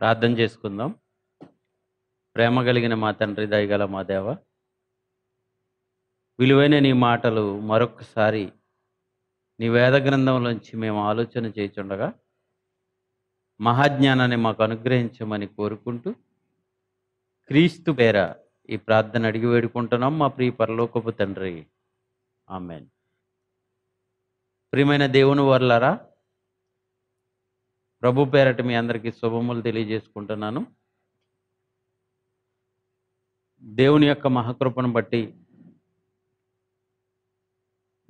ప్రార్థన చేసుకుందాం ప్రేమ కలిగిన మా తండ్రి దయగల మా దేవ విలువైన నీ మాటలు మరొకసారి నీ వేద గ్రంథంలోంచి మేము ఆలోచన చేయుచుండగా మహాజ్ఞానాన్ని మాకు అనుగ్రహించమని కోరుకుంటూ క్రీస్తు పేర ఈ ప్రార్థన అడిగి వేడుకుంటున్నాం మా ప్రియ పరలోకపు తండ్రి ఆమెన్ ప్రియమైన దేవుని వర్లరా ప్రభు పేరట మీ అందరికీ శుభములు తెలియజేసుకుంటున్నాను దేవుని యొక్క మహకృపను బట్టి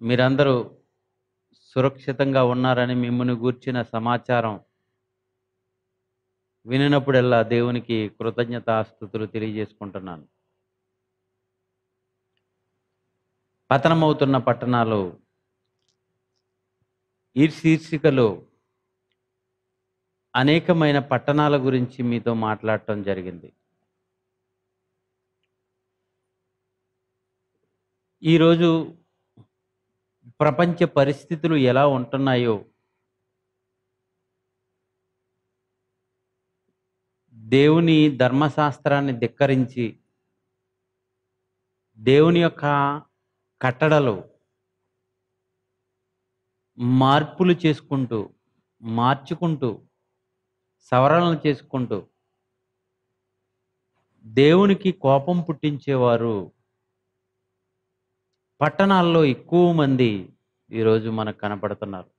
మీరందరూ సురక్షితంగా ఉన్నారని మిమ్మల్ని గూర్చిన సమాచారం వినినప్పుడల్లా దేవునికి కృతజ్ఞత ఆస్తుతులు తెలియజేసుకుంటున్నాను పతనమవుతున్న పట్టణాలు ఈ శీర్షికలు అనేకమైన పట్టణాల గురించి మీతో మాట్లాడటం జరిగింది ఈరోజు ప్రపంచ పరిస్థితులు ఎలా ఉంటున్నాయో దేవుని ధర్మశాస్త్రాన్ని ధిక్కరించి దేవుని యొక్క కట్టడలు మార్పులు చేసుకుంటూ మార్చుకుంటూ సవరణ చేసుకుంటూ దేవునికి కోపం పుట్టించేవారు పట్టణాల్లో ఎక్కువ మంది ఈరోజు మనకు కనపడుతున్నారు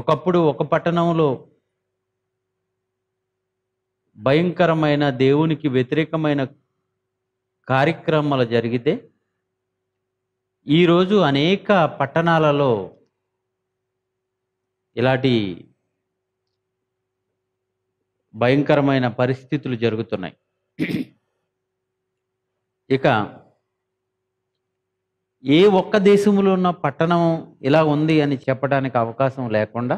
ఒకప్పుడు ఒక పట్టణంలో భయంకరమైన దేవునికి వ్యతిరేకమైన కార్యక్రమాలు జరిగితే ఈరోజు అనేక పట్టణాలలో ఇలాంటి భయంకరమైన పరిస్థితులు జరుగుతున్నాయి ఇక ఏ ఒక్క దేశంలో ఉన్న పట్టణం ఇలా ఉంది అని చెప్పడానికి అవకాశం లేకుండా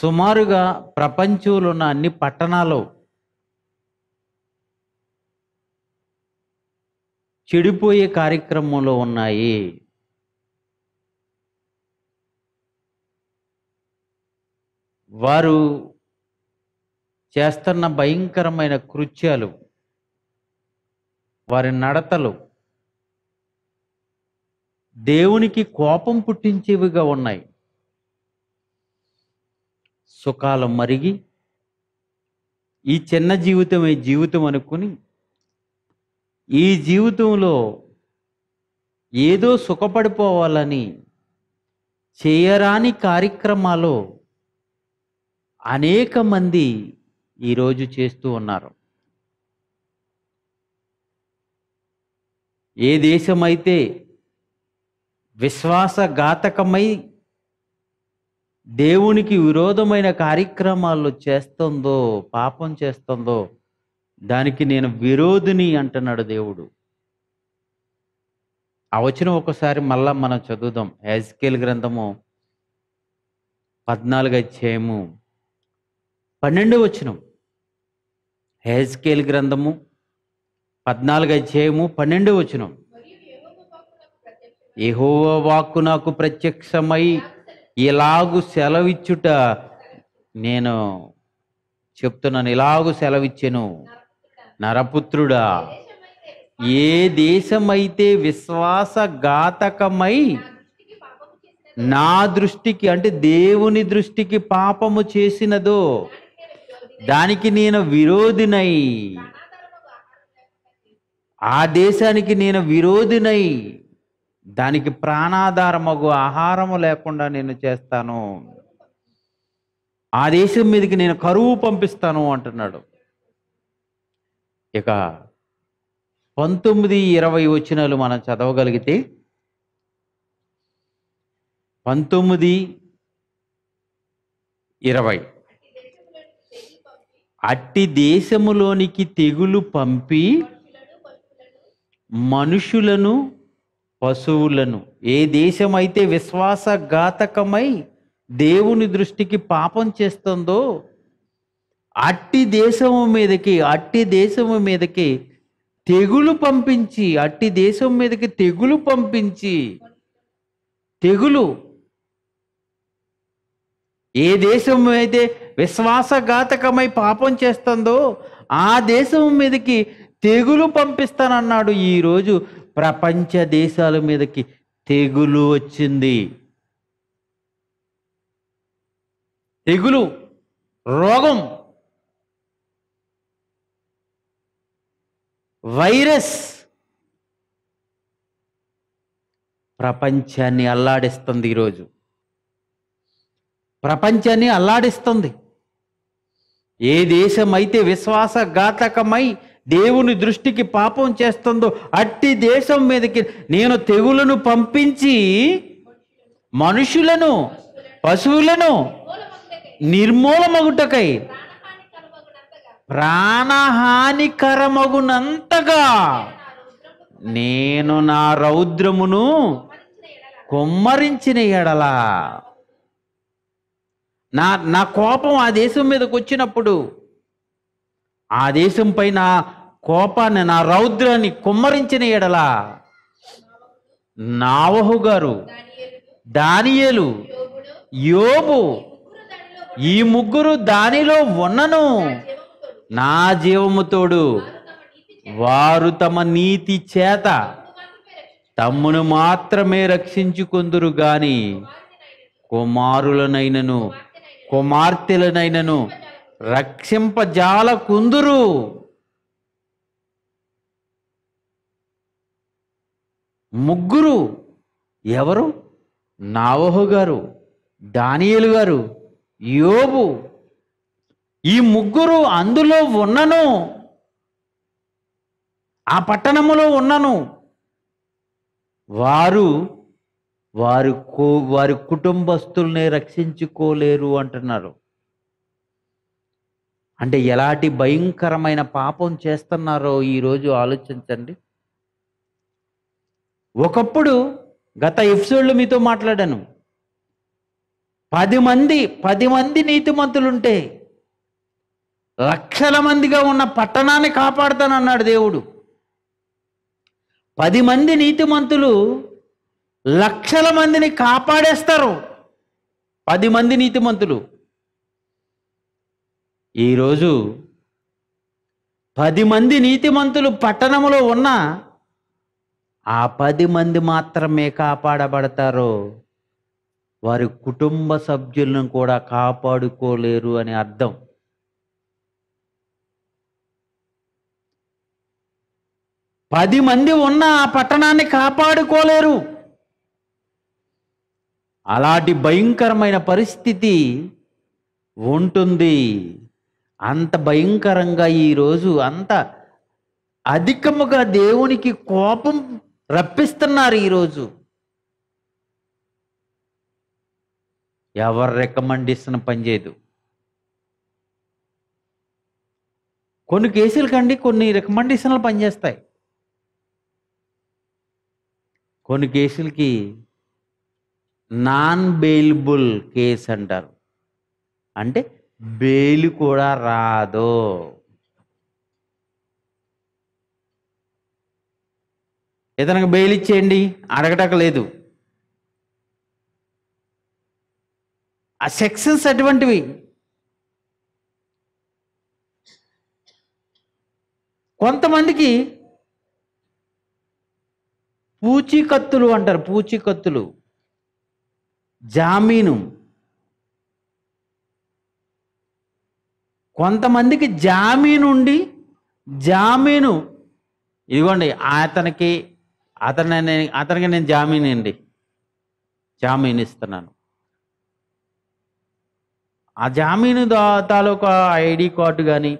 సుమారుగా ప్రపంచంలో ఉన్న అన్ని పట్టణాలు చెడిపోయే కార్యక్రమంలో ఉన్నాయి వారు చేస్తున్న భయంకరమైన కృత్యాలు వారి నడతలు దేవునికి కోపం పుట్టించేవిగా ఉన్నాయి సుఖాలు మరిగి ఈ చిన్న జీవితమే జీవితం అనుకుని ఈ జీవితంలో ఏదో సుఖపడిపోవాలని చేయరాని కార్యక్రమాలు అనేక మంది ఈరోజు చేస్తూ ఉన్నారు ఏ దేశమైతే విశ్వాసఘాతకమై దేవునికి విరోధమైన కార్యక్రమాలు చేస్తుందో పాపం చేస్తుందో దానికి నేను విరోధిని అంటున్నాడు దేవుడు ఆ వచ్చిన ఒకసారి మళ్ళా మనం చదువుదాం యాజ్కేల్ గ్రంథము పద్నాలుగు అధ్యాయము పన్నెండో వచనం హేజ్కేల్ గ్రంథము పద్నాలుగు అధ్యాయము పన్నెండో వచనం ఏహోవ వాక్కు నాకు ప్రత్యక్షమై ఇలాగు సెలవిచ్చుట నేను చెప్తున్నాను ఇలాగు సెలవిచ్చాను నరపుత్రుడా ఏ దేశమైతే విశ్వాసఘాతకమై నా దృష్టికి అంటే దేవుని దృష్టికి పాపము చేసినదో దానికి నేను విరోధినై ఆ దేశానికి నేను విరోధినై దానికి ప్రాణాధారమగు ఆహారము లేకుండా నేను చేస్తాను ఆ దేశం మీదకి నేను కరువు పంపిస్తాను అంటున్నాడు ఇక పంతొమ్మిది ఇరవై వచ్చినాలు మనం చదవగలిగితే పంతొమ్మిది ఇరవై అట్టి దేశములోనికి తెగులు పంపి మనుషులను పశువులను ఏ దేశమైతే విశ్వాసఘాతకమై దేవుని దృష్టికి పాపం చేస్తుందో అట్టి దేశము మీదకి అట్టి దేశము మీదకి తెగులు పంపించి అట్టి దేశం మీదకి తెగులు పంపించి తెగులు ఏ దేశం అయితే విశ్వాసఘాతకమై పాపం చేస్తుందో ఆ దేశం మీదకి తెగులు పంపిస్తానన్నాడు ఈరోజు ప్రపంచ దేశాల మీదకి తెగులు వచ్చింది తెగులు రోగం వైరస్ ప్రపంచాన్ని అల్లాడిస్తుంది ఈరోజు ప్రపంచాన్ని అల్లాడిస్తుంది ఏ దేశమైతే విశ్వాసఘాతకమై దేవుని దృష్టికి పాపం చేస్తుందో అట్టి దేశం మీదకి నేను తెగులను పంపించి మనుషులను పశువులను నిర్మూలమగుటకై ప్రాణహానికరమగునంతగా నేను నా రౌద్రమును కుమ్మరించిన ఎడలా నా నా కోపం ఆ దేశం మీదకి వచ్చినప్పుడు ఆ దేశం పైన కోపాన్ని నా రౌద్రాన్ని కుమ్మరించిన ఎడల నావహు గారు దానియేలు యోబు ఈ ముగ్గురు దానిలో ఉన్నను నా జీవముతోడు వారు తమ నీతి చేత తమ్మును మాత్రమే రక్షించుకుందురు గాని కుమారులనైనను కుమార్తెలనైనను రక్షింపజాల కుందురు ముగ్గురు ఎవరు నావహు గారు దానియలు గారు యోబు ఈ ముగ్గురు అందులో ఉన్నను ఆ పట్టణములో ఉన్నను వారు వారి వారి కుటుంబస్తుల్ని రక్షించుకోలేరు అంటున్నారు అంటే ఎలాంటి భయంకరమైన పాపం చేస్తున్నారో ఈరోజు ఆలోచించండి ఒకప్పుడు గత ఎపిసోడ్లో మీతో మాట్లాడాను పది మంది పది మంది నీతిమంతులుంటే లక్షల మందిగా ఉన్న పట్టణాన్ని కాపాడుతానన్నాడు దేవుడు పది మంది నీతిమంతులు లక్షల మందిని కాపాడేస్తారు పది మంది నీతిమంతులు ఈరోజు పది మంది నీతిమంతులు పట్టణంలో ఉన్న ఆ పది మంది మాత్రమే కాపాడబడతారు వారి కుటుంబ సభ్యులను కూడా కాపాడుకోలేరు అని అర్థం పది మంది ఉన్న ఆ పట్టణాన్ని కాపాడుకోలేరు అలాంటి భయంకరమైన పరిస్థితి ఉంటుంది అంత భయంకరంగా ఈరోజు అంత అధికముగా దేవునికి కోపం రప్పిస్తున్నారు ఈరోజు ఎవరు రికమెండ్ ఇస్తున్న పని చేయదు కొన్ని కేసులు కండి కొన్ని రికమెండేషన్లు పనిచేస్తాయి కొన్ని కేసులకి నాన్ బెయిలబుల్ కేస్ అంటారు అంటే బెయిల్ కూడా రాదు ఏదైనా బెయిల్ ఇచ్చేయండి అడగటక లేదు ఆ సెక్షన్స్ అటువంటివి కొంతమందికి పూచీకత్తులు అంటారు పూచీకత్తులు జామీను కొంతమందికి జామీను ఉండి జామీను ఇదిగోండి అతనికి అతని అతనికి నేను జామీన్ అండి జామీన్ ఇస్తున్నాను ఆ జామీను తాలూకా ఐడి కార్డు కానీ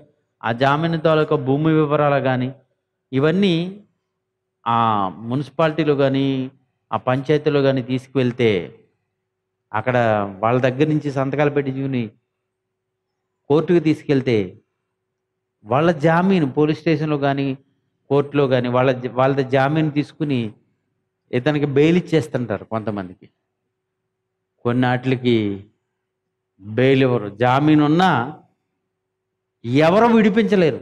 ఆ జామీను తాలూకా భూమి వివరాలు కానీ ఇవన్నీ ఆ మున్సిపాలిటీలో కానీ ఆ పంచాయతీలో కానీ తీసుకువెళ్తే అక్కడ వాళ్ళ దగ్గర నుంచి సంతకాలు పెట్టించుకుని కోర్టుకి తీసుకెళ్తే వాళ్ళ జామీన్ పోలీస్ స్టేషన్లో కానీ కోర్టులో కానీ వాళ్ళ వాళ్ళ జామీన్ తీసుకుని ఇతనికి బెయిల్ ఇచ్చేస్తుంటారు కొంతమందికి కొన్నాటికి బెయిల్ ఇవ్వరు జామీన్ ఉన్నా ఎవరు విడిపించలేరు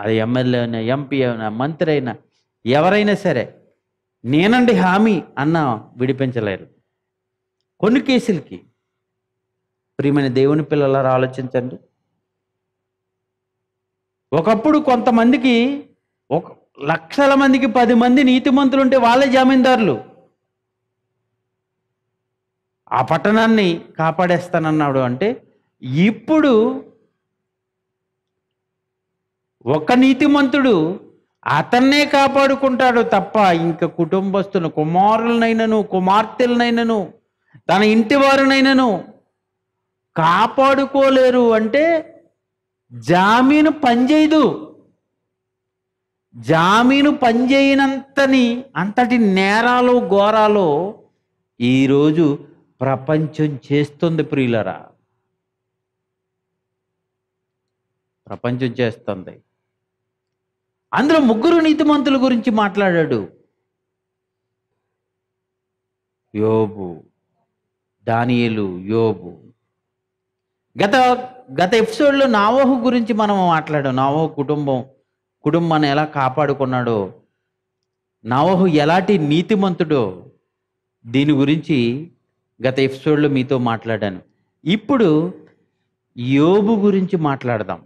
అది ఎమ్మెల్యే అయినా ఎంపీ అయినా మంత్రి అయినా ఎవరైనా సరే నేనండి హామీ అన్న విడిపించలేరు కొన్ని కేసులకి ప్రియమైన దేవుని పిల్లలారా ఆలోచించండి ఒకప్పుడు కొంతమందికి ఒక లక్షల మందికి పది మంది నీతిమంతులు ఉంటే వాళ్ళే జామీందారులు ఆ పట్టణాన్ని కాపాడేస్తానన్నాడు అంటే ఇప్పుడు ఒక నీతిమంతుడు అతన్నే కాపాడుకుంటాడు తప్ప ఇంక కుటుంబస్తులను కుమారులనైనను కుమార్తెలనైనను తన ఇంటి వారినైనను కాపాడుకోలేరు అంటే జామీను పనిచేయదు జామీను పనిచేయనంతని అంతటి నేరాలు ఘోరాలు ఈరోజు ప్రపంచం చేస్తుంది ప్రియులరా ప్రపంచం చేస్తుంది అందులో ముగ్గురు నీతి మంతుల గురించి మాట్లాడాడు యోబు దానియలు యోబు గత గత ఎపిసోడ్లో నావోహు గురించి మనం మాట్లాడాం నావోహు కుటుంబం కుటుంబాన్ని ఎలా కాపాడుకున్నాడో నావోహు ఎలాంటి నీతిమంతుడో దీని గురించి గత ఎపిసోడ్లో మీతో మాట్లాడాను ఇప్పుడు యోబు గురించి మాట్లాడదాం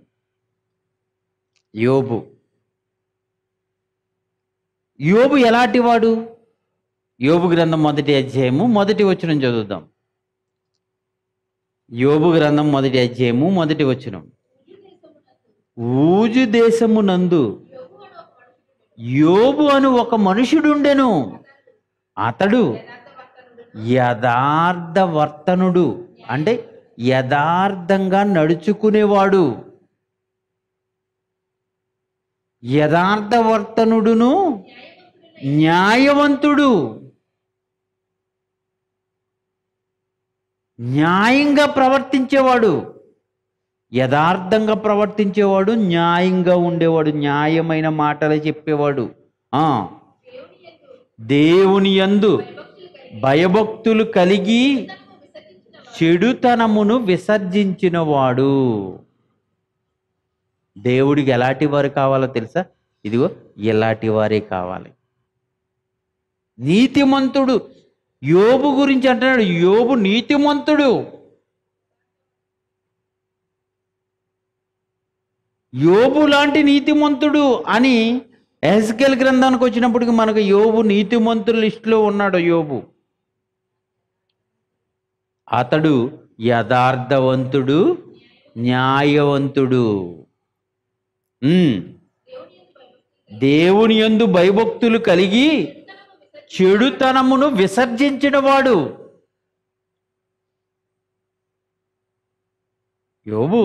యోబు యోబు ఎలాంటి వాడు యోబు గ్రంథం మొదటి అధ్యాయము మొదటి వచ్చిన చదువుదాం యోబు గ్రంథం మొదటి అధ్యయము మొదటి వచనం ఊజు దేశము నందు యోబు అను ఒక మనుషుడుండెను అతడు యథార్థ వర్తనుడు అంటే యథార్థంగా నడుచుకునేవాడు యథార్థ వర్తనుడును న్యాయవంతుడు న్యాయంగా ప్రవర్తించేవాడు యథార్థంగా ప్రవర్తించేవాడు న్యాయంగా ఉండేవాడు న్యాయమైన మాటలు చెప్పేవాడు దేవుని యందు భయభక్తులు కలిగి చెడుతనమును విసర్జించినవాడు దేవుడికి ఎలాంటి వారు కావాలో తెలుసా ఇదిగో ఇలాంటి వారే కావాలి నీతిమంతుడు యోబు గురించి అంటున్నాడు యోబు నీతిమంతుడు యోబు లాంటి నీతిమంతుడు అని ఎస్కెల్ గ్రంథానికి వచ్చినప్పటికి మనకు యోబు నీతిమంతుల లిస్టులో ఉన్నాడు యోబు అతడు యథార్థవంతుడు న్యాయవంతుడు దేవుని ఎందు భయభక్తులు కలిగి చెడుతనమును విసర్జించినవాడు యోబు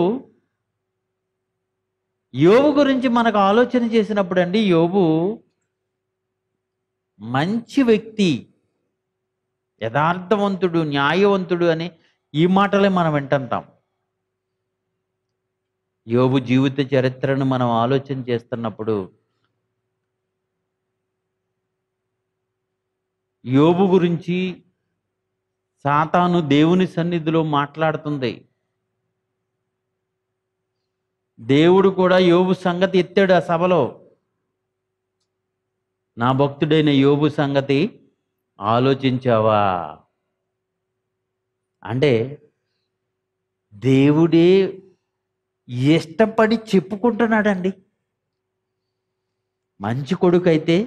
యోబు గురించి మనకు ఆలోచన చేసినప్పుడు అండి యోబు మంచి వ్యక్తి యథార్థవంతుడు న్యాయవంతుడు అని ఈ మాటలే మనం వింటంటాం యోబు జీవిత చరిత్రను మనం ఆలోచన చేస్తున్నప్పుడు యోబు గురించి సాతాను దేవుని సన్నిధిలో మాట్లాడుతుంది దేవుడు కూడా యోబు సంగతి ఎత్తాడు ఆ సభలో నా భక్తుడైన యోబు సంగతి ఆలోచించావా అంటే దేవుడే ఇష్టపడి చెప్పుకుంటున్నాడండి మంచి కొడుకు అయితే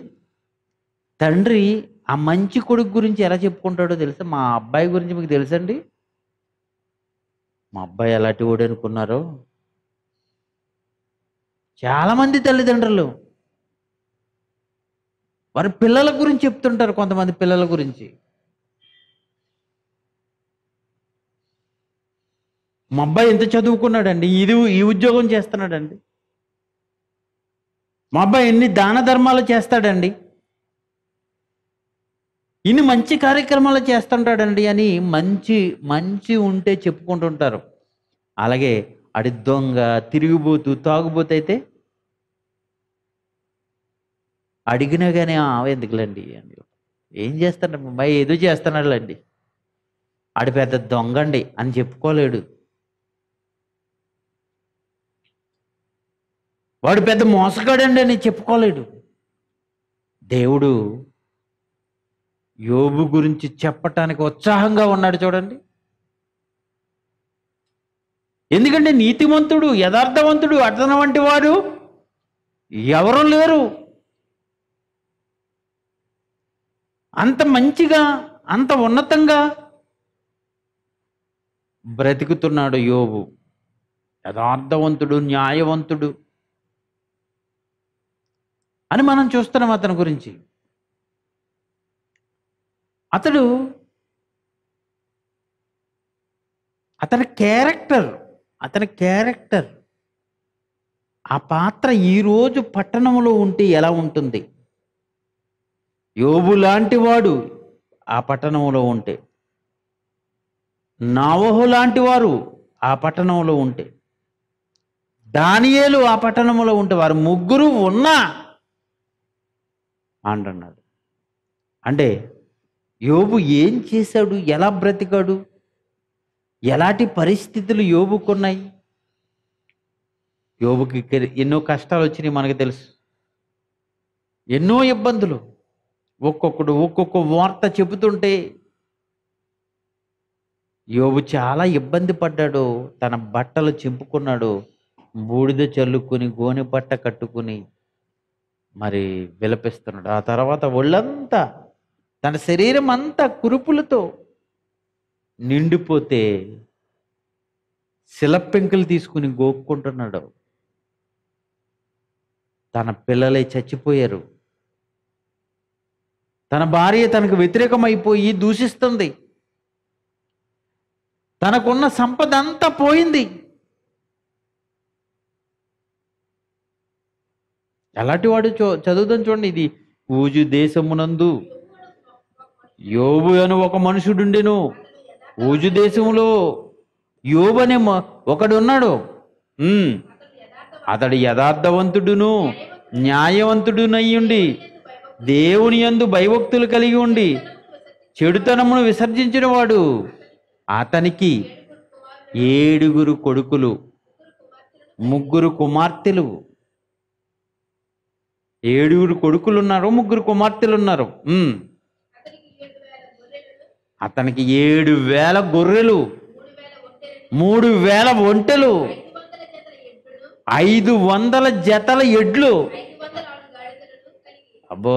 తండ్రి ఆ మంచి కొడుకు గురించి ఎలా చెప్పుకుంటాడో తెలుసా మా అబ్బాయి గురించి మీకు తెలుసండి మా అబ్బాయి ఎలాంటి వాడు అనుకున్నారు చాలామంది తల్లిదండ్రులు వారి పిల్లల గురించి చెప్తుంటారు కొంతమంది పిల్లల గురించి మా అబ్బాయి ఎంత చదువుకున్నాడండి ఇది ఈ ఉద్యోగం చేస్తున్నాడండి మా అబ్బాయి ఎన్ని దాన ధర్మాలు చేస్తాడండి ఇన్ని మంచి కార్యక్రమాలు చేస్తుంటాడండి అని మంచి మంచి ఉంటే చెప్పుకుంటుంటారు అలాగే అడి దొంగ తిరిగిపోతూ తాగుబోతు అయితే అడిగినా కానీ ఎందుకులండి అని ఏం చేస్తాడు అమ్మాయి ఏదో చేస్తున్నాడులేండి ఆడి పెద్ద దొంగండి అని చెప్పుకోలేడు వాడు పెద్ద మోసగాడండి అని చెప్పుకోలేడు దేవుడు యోబు గురించి చెప్పటానికి ఉత్సాహంగా ఉన్నాడు చూడండి ఎందుకంటే నీతిమంతుడు యథార్థవంతుడు అర్థన వంటి వారు ఎవరూ లేరు అంత మంచిగా అంత ఉన్నతంగా బ్రతుకుతున్నాడు యోబు యథార్థవంతుడు న్యాయవంతుడు అని మనం చూస్తున్నాం అతని గురించి అతడు అతని క్యారెక్టర్ అతని క్యారెక్టర్ ఆ పాత్ర ఈరోజు పట్టణంలో ఉంటే ఎలా ఉంటుంది యోబు లాంటి వాడు ఆ పట్టణంలో ఉంటే నావహు లాంటి వారు ఆ పట్టణంలో ఉంటే దానియేలు ఆ పట్టణంలో ఉంటే వారు ముగ్గురు ఉన్నా అంటున్నాడు అంటే యోబు ఏం చేశాడు ఎలా బ్రతికాడు ఎలాంటి పరిస్థితులు యోబుకున్నాయి యోబుకి ఎన్నో కష్టాలు వచ్చినాయి మనకు తెలుసు ఎన్నో ఇబ్బందులు ఒక్కొక్కడు ఒక్కొక్క వార్త చెబుతుంటే యోబు చాలా ఇబ్బంది పడ్డాడు తన బట్టలు చింపుకున్నాడు బూడిద చల్లుకొని గోనె బట్ట కట్టుకుని మరి విలపిస్తున్నాడు ఆ తర్వాత ఒళ్ళంతా తన శరీరం అంతా కురుపులతో నిండిపోతే పెంకులు తీసుకుని గోక్కుంటున్నాడు తన పిల్లలే చచ్చిపోయారు తన భార్య తనకు వ్యతిరేకమైపోయి దూషిస్తుంది తనకున్న సంపద అంతా పోయింది ఎలాంటి వాడు చదువుదని చూడండి ఇది ఊజు దేశమునందు యోబు అని ఒక మనుషుడుండెను ఊజు దేశంలో యోబు అనే ఒకడున్నాడు అతడు యథార్థవంతుడును న్యాయవంతుడునయ్యుండి దేవుని యందు భయభక్తులు కలిగి ఉండి చెడుతనమును విసర్జించిన వాడు అతనికి ఏడుగురు కొడుకులు ముగ్గురు కుమార్తెలు ఏడుగురు కొడుకులు ఉన్నారు ముగ్గురు కుమార్తెలు ఉన్నారు అతనికి ఏడు వేల గొర్రెలు మూడు వేల ఒంటెలు ఐదు వందల జతల ఎడ్లు అబ్బో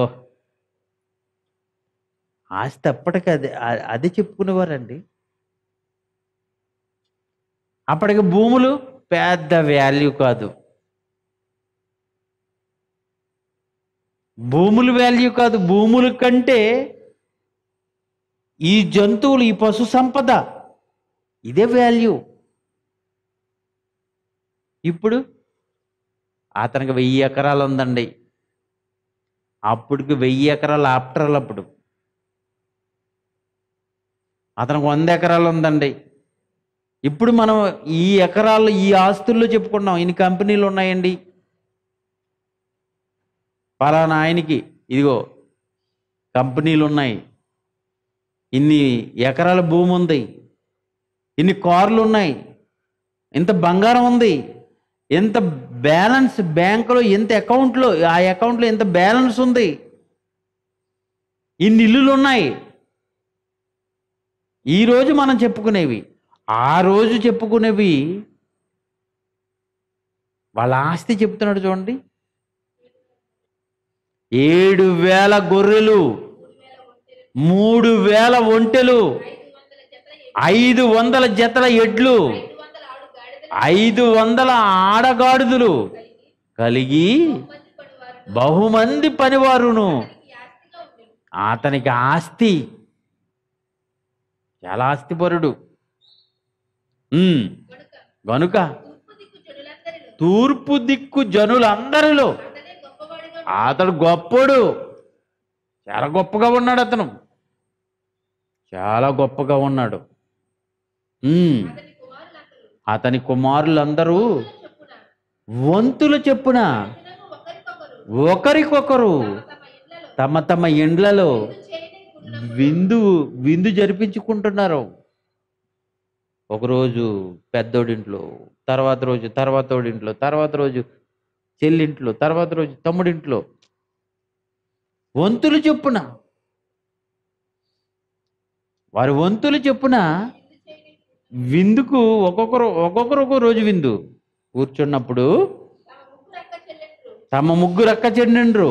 ఆస్తి అప్పటికి అది అది చెప్పుకునేవారండి అప్పటికి భూములు పెద్ద వాల్యూ కాదు భూములు వాల్యూ కాదు భూములు కంటే ఈ జంతువులు ఈ పశు సంపద ఇదే వాల్యూ ఇప్పుడు అతనికి వెయ్యి ఎకరాలు ఉందండి అప్పుడికి వెయ్యి ఎకరాలు ఆఫ్టర్లు అప్పుడు అతనికి వంద ఎకరాలు ఉందండి ఇప్పుడు మనం ఈ ఎకరాలు ఈ ఆస్తుల్లో చెప్పుకున్నాం ఇన్ని కంపెనీలు ఉన్నాయండి పలానా ఆయనకి ఇదిగో కంపెనీలు ఉన్నాయి ఇన్ని ఎకరాల భూమి ఉంది ఇన్ని కార్లు ఉన్నాయి ఇంత బంగారం ఉంది ఎంత బ్యాలెన్స్ బ్యాంకులో ఎంత అకౌంట్లో ఆ అకౌంట్లో ఎంత బ్యాలెన్స్ ఉంది ఇన్ని ఇల్లులు ఉన్నాయి ఈరోజు మనం చెప్పుకునేవి ఆ రోజు చెప్పుకునేవి వాళ్ళ ఆస్తి చెప్తున్నాడు చూడండి ఏడు వేల గొర్రెలు మూడు వేల ఒంటెలు ఐదు వందల జతల ఎడ్లు ఐదు వందల ఆడగాడుదులు కలిగి బహుమంది పనివారును అతనికి ఆస్తి చాలా ఆస్తిపరుడు గనుక తూర్పు దిక్కు జనులందరిలో అతడు గొప్పడు చాలా గొప్పగా ఉన్నాడు అతను చాలా గొప్పగా ఉన్నాడు అతని కుమారులందరూ వంతులు చెప్పున ఒకరికొకరు తమ తమ ఇండ్లలో విందు విందు జరిపించుకుంటున్నారు ఒకరోజు పెద్దోడింట్లో తర్వాత రోజు తర్వాత ఇంట్లో తర్వాత రోజు చెల్లింట్లో తర్వాత రోజు తమ్ముడింట్లో వంతులు చెప్పున వారి వంతులు చెప్పున విందుకు ఒక్కొక్కరు ఒక్కొక్కరు ఒక్కొక్క రోజు విందు కూర్చున్నప్పుడు తమ ముగ్గురు అక్క చెండిండ్రు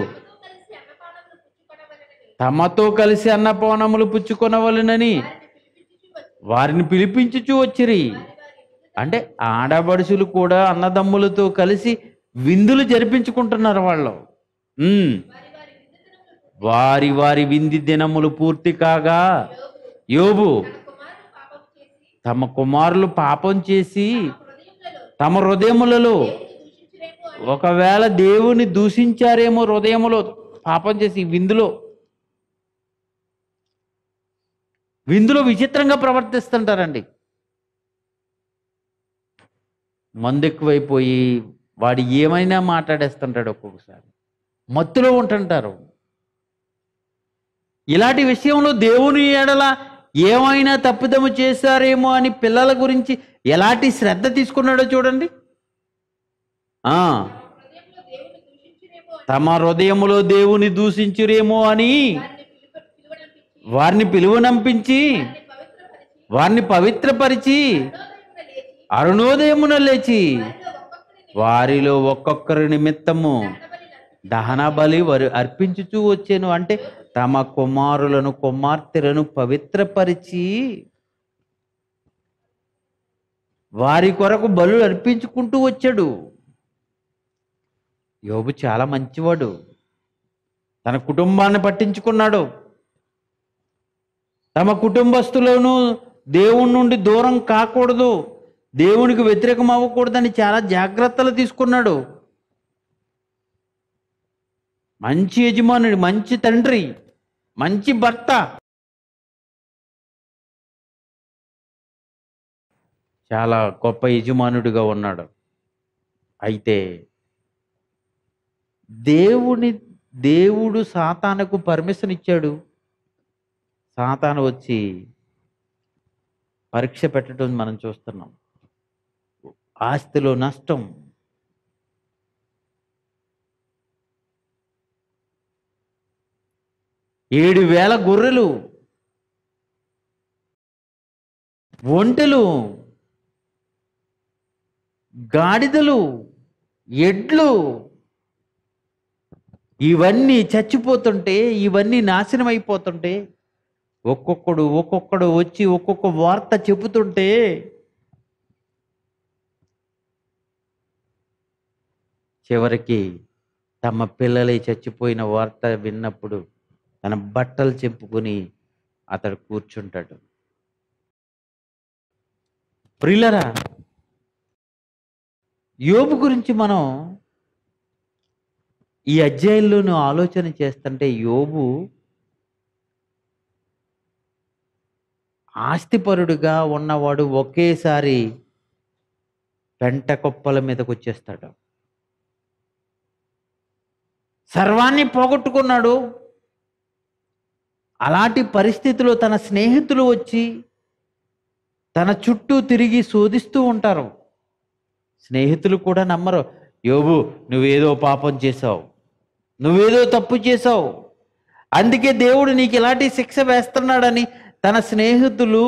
తమతో కలిసి అన్నపవనములు పుచ్చుకొనవలనని వారిని పిలిపించుచు వచ్చిరి అంటే ఆడబడుసులు కూడా అన్నదమ్ములతో కలిసి విందులు జరిపించుకుంటున్నారు వాళ్ళు వారి వారి వింది దినములు పూర్తి కాగా యోబు తమ కుమారులు పాపం చేసి తమ హృదయములలో ఒకవేళ దేవుని దూషించారేమో హృదయములో పాపం చేసి విందులో విందులో విచిత్రంగా ప్రవర్తిస్తుంటారండి మందు ఎక్కువైపోయి వాడు ఏమైనా మాట్లాడేస్తుంటాడు ఒక్కొక్కసారి మత్తులో ఉంటుంటారు ఇలాంటి విషయంలో దేవుని ఏడల ఏమైనా తప్పిదము చేశారేమో అని పిల్లల గురించి ఎలాంటి శ్రద్ధ తీసుకున్నాడో చూడండి తమ హృదయములో దేవుని దూషించురేమో అని వారిని పిలువనంపించి వారిని పవిత్రపరిచి అరుణోదయమున లేచి వారిలో ఒక్కొక్కరి నిమిత్తము దహన బలి వారు అర్పించుచూ వచ్చాను అంటే తమ కుమారులను కుమార్తెలను పవిత్రపరిచి వారి కొరకు బలు అర్పించుకుంటూ వచ్చాడు యోబు చాలా మంచివాడు తన కుటుంబాన్ని పట్టించుకున్నాడు తమ కుటుంబస్తులను దేవుని నుండి దూరం కాకూడదు దేవునికి వ్యతిరేకం అవ్వకూడదని చాలా జాగ్రత్తలు తీసుకున్నాడు మంచి యజమానుడు మంచి తండ్రి మంచి భర్త చాలా గొప్ప యజమానుడిగా ఉన్నాడు అయితే దేవుని దేవుడు సాతానకు పర్మిషన్ ఇచ్చాడు సాతాను వచ్చి పరీక్ష పెట్టడం మనం చూస్తున్నాం ఆస్తిలో నష్టం ఏడు వేల గొర్రెలు ఒంటెలు గాడిదలు ఎడ్లు ఇవన్నీ చచ్చిపోతుంటే ఇవన్నీ నాశనం అయిపోతుంటే ఒక్కొక్కడు ఒక్కొక్కడు వచ్చి ఒక్కొక్క వార్త చెబుతుంటే చివరికి తమ పిల్లలే చచ్చిపోయిన వార్త విన్నప్పుడు తన బట్టలు చెప్పుకొని అతడు కూర్చుంటాడు ప్రిలరా యోబు గురించి మనం ఈ అధ్యాయంలోనూ ఆలోచన చేస్తుంటే యోబు ఆస్తిపరుడుగా ఉన్నవాడు ఒకేసారి పెంట కుప్పల మీదకు వచ్చేస్తాడు సర్వాన్ని పోగొట్టుకున్నాడు అలాంటి పరిస్థితిలో తన స్నేహితులు వచ్చి తన చుట్టూ తిరిగి శోధిస్తూ ఉంటారు స్నేహితులు కూడా నమ్మరు యోబు నువ్వేదో పాపం చేసావు నువ్వేదో తప్పు చేసావు అందుకే దేవుడు నీకు ఇలాంటి శిక్ష వేస్తున్నాడని తన స్నేహితులు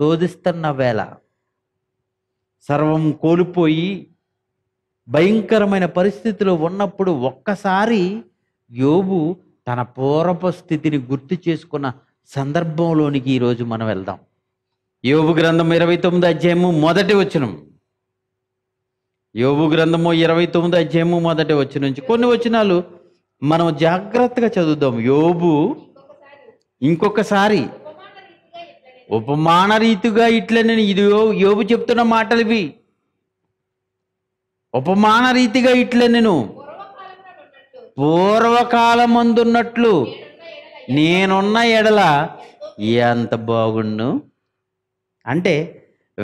శోధిస్తున్న వేళ సర్వం కోల్పోయి భయంకరమైన పరిస్థితిలో ఉన్నప్పుడు ఒక్కసారి యోబు తన పూర్వపు స్థితిని గుర్తు చేసుకున్న సందర్భంలోనికి ఈరోజు మనం వెళ్దాం యోగు గ్రంథం ఇరవై తొమ్మిది అధ్యాయము మొదటి వచనం యోగు గ్రంథము ఇరవై తొమ్మిది అధ్యాయము మొదటి వచనం నుంచి కొన్ని వచనాలు మనం జాగ్రత్తగా చదువుదాం యోబు ఇంకొకసారి ఉపమాన రీతిగా నేను ఇది యోబు చెప్తున్న మాటలు ఇవి ఉపమాన రీతిగా ఇట్లనను నేను పూర్వకాలమందున్నట్లు నేనున్న ఎడల ఎంత బాగుండు అంటే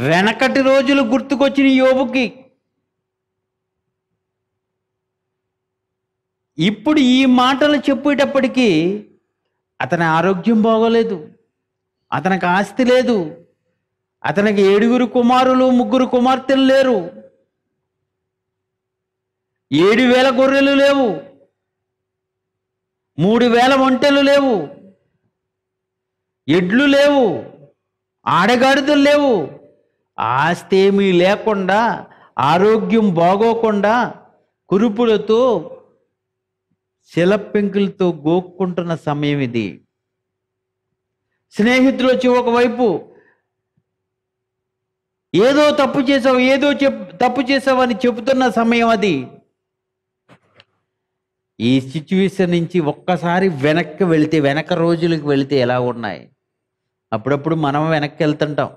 వెనకటి రోజులు గుర్తుకొచ్చిన యోబుకి ఇప్పుడు ఈ మాటలు చెప్పేటప్పటికీ అతని ఆరోగ్యం బాగోలేదు అతనికి ఆస్తి లేదు అతనికి ఏడుగురు కుమారులు ముగ్గురు కుమార్తెలు లేరు ఏడు వేల గొర్రెలు లేవు మూడు వేల ఒంటెలు లేవు ఎడ్లు లేవు ఆడగాడిదలు లేవు ఏమీ లేకుండా ఆరోగ్యం బాగోకుండా కురుపులతో శిలపెంకులతో గోక్కుంటున్న సమయం ఇది స్నేహితులు వచ్చి ఒకవైపు ఏదో తప్పు చేసావు ఏదో చెప్ తప్పు చేసావు అని చెబుతున్న సమయం అది ఈ సిచ్యువేషన్ నుంచి ఒక్కసారి వెనక్కి వెళితే వెనక రోజులకు వెళితే ఎలా ఉన్నాయి అప్పుడప్పుడు మనం వెనక్కి వెళ్తుంటాం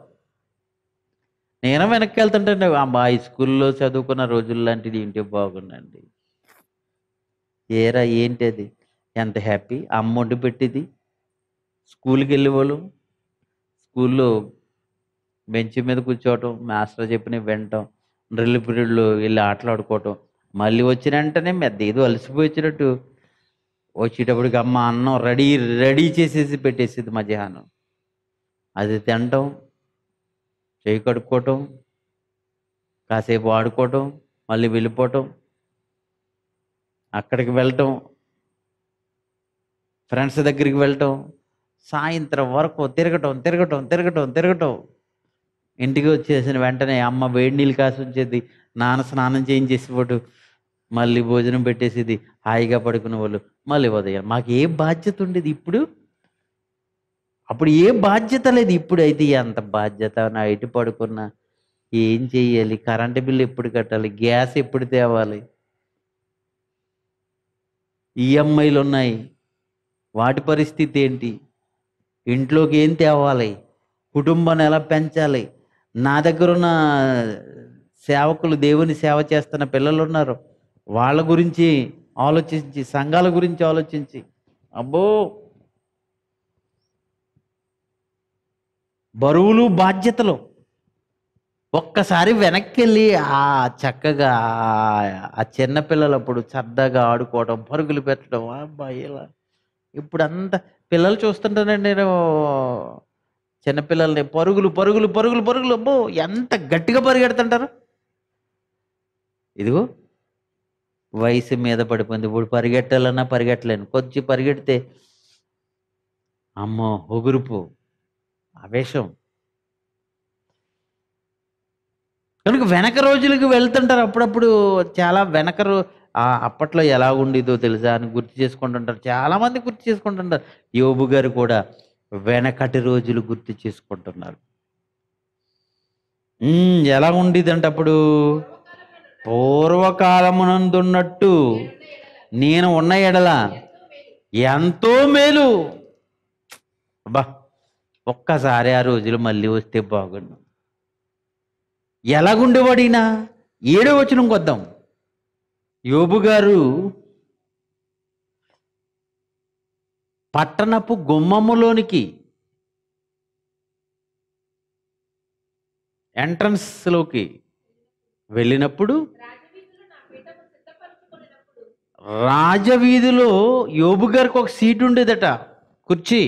నేను వెనక్కి వెళ్తుంటాను అమ్మా ఈ స్కూల్లో చదువుకున్న రోజులు లాంటిది ఏంటి బాగుందండి ఏరా ఏంటి అది ఎంత హ్యాపీ అమ్మ వండి పెట్టింది స్కూల్కి వెళ్ళేవాళ్ళు స్కూల్లో బెంచ్ మీద కూర్చోవటం మాస్టర్ చెప్పిన వినటం డ్రిల్ పిల్లలు వెళ్ళి ఆటలు ఆడుకోవటం మళ్ళీ వచ్చిన వెంటనే మెద్ద ఏదో అలసిపోయి వచ్చినట్టు వచ్చేటప్పటికి అమ్మ అన్నం రెడీ రెడీ చేసేసి పెట్టేసేది మధ్యాహ్నం అది తినటం చేయి కడుక్కోవటం కాసేపు ఆడుకోవటం మళ్ళీ వెళ్ళిపోవటం అక్కడికి వెళ్ళటం ఫ్రెండ్స్ దగ్గరికి వెళ్ళటం సాయంత్రం వరకు తిరగటం తిరగటం తిరగటం తిరగటం ఇంటికి వచ్చేసిన వెంటనే అమ్మ వేడి నీళ్ళు కాసి ఉంచేది నాన్న స్నానం చేయించేసిపోటు మళ్ళీ భోజనం పెట్టేసేది హాయిగా పడుకునే వాళ్ళు మళ్ళీ ఉదయం మాకు ఏ బాధ్యత ఉండేది ఇప్పుడు అప్పుడు ఏ బాధ్యత లేదు ఇప్పుడు అయితే ఎంత బాధ్యత నైట్ పడుకున్నా ఏం చెయ్యాలి కరెంటు బిల్లు ఎప్పుడు కట్టాలి గ్యాస్ ఎప్పుడు తేవాలి ఈఎంఐలు ఉన్నాయి వాటి పరిస్థితి ఏంటి ఇంట్లోకి ఏం తేవాలి కుటుంబాన్ని ఎలా పెంచాలి నా దగ్గర ఉన్న సేవకులు దేవుని సేవ చేస్తున్న పిల్లలు ఉన్నారు వాళ్ళ గురించి ఆలోచించి సంఘాల గురించి ఆలోచించి అబ్బో బరువులు బాధ్యతలు ఒక్కసారి వెనక్కి వెళ్ళి ఆ చక్కగా ఆ చిన్నపిల్లలప్పుడు చద్దగా ఆడుకోవడం పరుగులు పెట్టడం అబ్బాయి ఇలా ఇప్పుడు అంత పిల్లలు చూస్తుంటానండి నేను చిన్నపిల్లల్ని పరుగులు పరుగులు పరుగులు పరుగులు అబ్బో ఎంత గట్టిగా పరిగెడుతుంటారు ఇదిగో వయసు మీద పడిపోయింది ఇప్పుడు పరిగెట్టాలన్నా పరిగెట్టలేను కొద్ది పరిగెడితే అమ్మో ఒగురుపు ఆవేశం కనుక వెనక రోజులకు వెళ్తుంటారు అప్పుడప్పుడు చాలా వెనక అప్పట్లో ఎలా ఉండేదో తెలుసా అని గుర్తు చేసుకుంటుంటారు చాలామంది గుర్తు చేసుకుంటుంటారు యోబు గారు కూడా వెనకటి రోజులు గుర్తు చేసుకుంటున్నారు ఎలా ఉండేదంటే అప్పుడు పూర్వకాలమునందున్నట్టు నేను ఉన్న ఎడల ఎంతో మేలు అబ్బా ఒక్కసారి ఆ రోజులు మళ్ళీ వస్తే బాగుండు ఎలాగుండేవాడినా ఏడో వచనం కొద్దాం యోబు గారు పట్టణపు గుమ్మములోనికి ఎంట్రన్స్లోకి వెళ్ళినప్పుడు రాజవీధిలో యోబు గారికి ఒక సీటు ఉండేదట కుర్చీ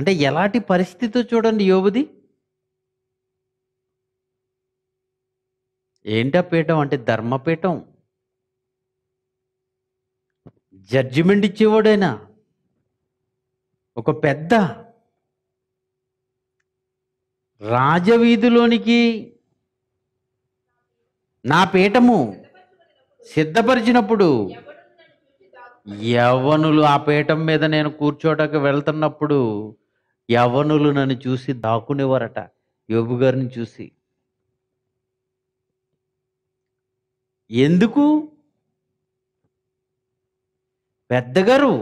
అంటే ఎలాంటి పరిస్థితితో చూడండి యోబుది ఏంటా పీఠం అంటే ధర్మపీఠం జడ్జిమెంట్ ఇచ్చేవాడైనా ఒక పెద్ద రాజవీధిలోనికి నా పీఠము సిద్ధపరిచినప్పుడు యవనులు ఆ పీఠం మీద నేను కూర్చోటకు వెళ్తున్నప్పుడు యవనులు నన్ను చూసి దాక్కునేవారట యోబు గారిని చూసి ఎందుకు పెద్దగారు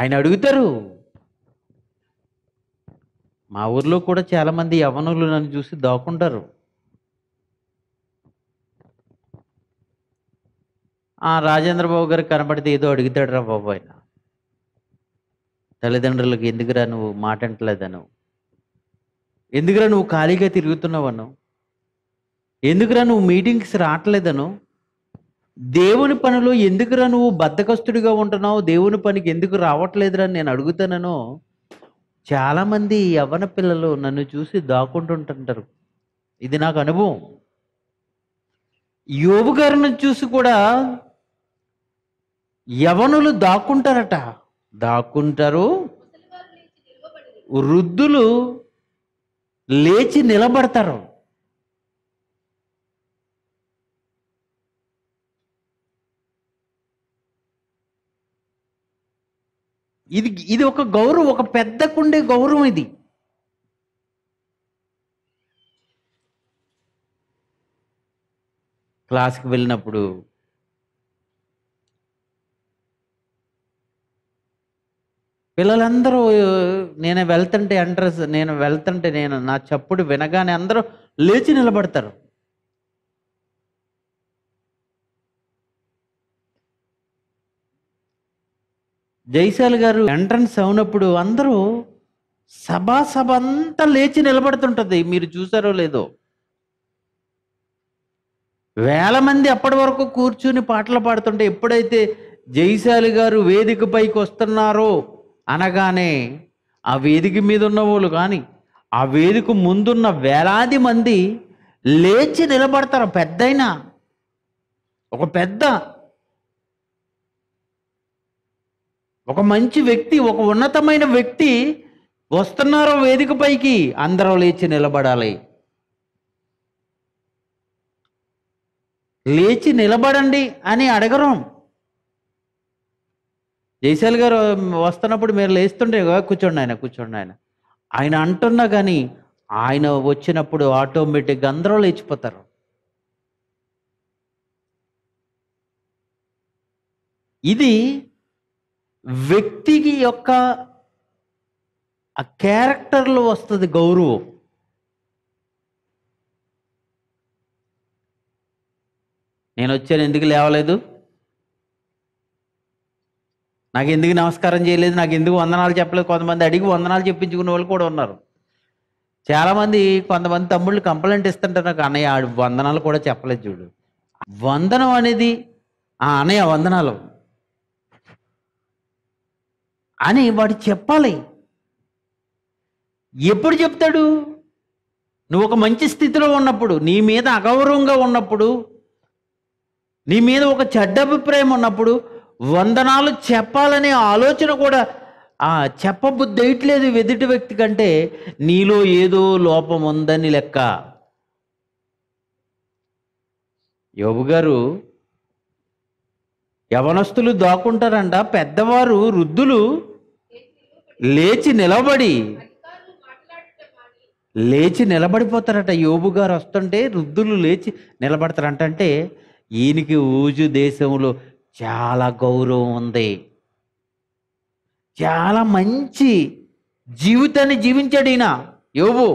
ఆయన అడుగుతారు మా ఊర్లో కూడా చాలామంది యవనులు నన్ను చూసి దాక్కుంటారు ఆ రాజేంద్రబాబు గారు కనబడితే ఏదో అడుగుతాడు రా బాబు ఆయన తల్లిదండ్రులకు ఎందుకురా నువ్వు మాట నువ్వు ఎందుకురా నువ్వు ఖాళీగా తిరుగుతున్నావను ఎందుకురా నువ్వు మీటింగ్స్ రావట్లేదను దేవుని పనిలో ఎందుకురా నువ్వు బద్దకస్తుడిగా ఉంటున్నావు దేవుని పనికి ఎందుకు రావట్లేదురా నేను అడుగుతానను చాలామంది యవ్వన పిల్లలు నన్ను చూసి దాక్కుంటుంటుంటారు ఇది నాకు అనుభవం యోబు గారిని చూసి కూడా యవనులు దాక్కుంటారట దాక్కుంటారు వృద్ధులు లేచి నిలబడతారు ఇది ఇది ఒక గౌరవం ఒక పెద్దకుండే గౌరవం ఇది క్లాస్కి వెళ్ళినప్పుడు పిల్లలందరూ నేను వెళ్తుంటే ఎంట్రన్స్ నేను వెళ్తుంటే నేను నా చప్పుడు వినగానే అందరూ లేచి నిలబడతారు జైశాల్ గారు ఎంట్రన్స్ అవునప్పుడు అందరూ సభా సభ అంతా లేచి నిలబడుతుంటుంది మీరు చూసారో లేదో వేల మంది అప్పటి వరకు కూర్చుని పాటలు పాడుతుంటే ఎప్పుడైతే జైశాలి గారు వేదిక పైకి వస్తున్నారో అనగానే ఆ వేదిక మీద ఉన్న వాళ్ళు కానీ ఆ వేదిక ముందున్న వేలాది మంది లేచి నిలబడతారు పెద్దయినా ఒక పెద్ద ఒక మంచి వ్యక్తి ఒక ఉన్నతమైన వ్యక్తి వస్తున్నారు వేదికపైకి అందరూ లేచి నిలబడాలి లేచి నిలబడండి అని అడగరం జైశాల్ గారు వస్తున్నప్పుడు మీరు లేస్తుంటే కూర్చోండి ఆయన కూర్చోండి ఆయన ఆయన అంటున్నా కానీ ఆయన వచ్చినప్పుడు ఆటోమేటిక్గా అందరూ లేచిపోతారు ఇది వ్యక్తికి యొక్క ఆ క్యారెక్టర్లో వస్తుంది గౌరవం నేను వచ్చాను ఎందుకు లేవలేదు నాకు ఎందుకు నమస్కారం చేయలేదు నాకు ఎందుకు వందనాలు చెప్పలేదు కొంతమంది అడిగి వందనాలు చెప్పించుకునే వాళ్ళు కూడా ఉన్నారు చాలామంది కొంతమంది తమ్ముళ్ళు కంప్లైంట్ ఇస్తుంటారు నాకు అన్నయ్య వందనాలు కూడా చెప్పలేదు చూడు వందనం అనేది ఆ అన్నయ్య వందనాలు అని వాడు చెప్పాలి ఎప్పుడు చెప్తాడు నువ్వు ఒక మంచి స్థితిలో ఉన్నప్పుడు నీ మీద అగౌరవంగా ఉన్నప్పుడు నీ మీద ఒక చెడ్డ అభిప్రాయం ఉన్నప్పుడు వందనాలు చెప్పాలనే ఆలోచన కూడా చెప్పబుద్ధి అయ్యట్లేదు ఎదుటి వ్యక్తి కంటే నీలో ఏదో లోపం ఉందని లెక్క యోబు గారు యవనస్తులు దాక్కుంటారంట పెద్దవారు వృద్ధులు లేచి నిలబడి లేచి నిలబడిపోతారట యోబు గారు వస్తుంటే వృద్ధులు లేచి నిలబడతారంట అంటే ఈయనకి ఊజు దేశంలో చాలా గౌరవం ఉంది చాలా మంచి జీవితాన్ని జీవించాడు ఈయన యోబు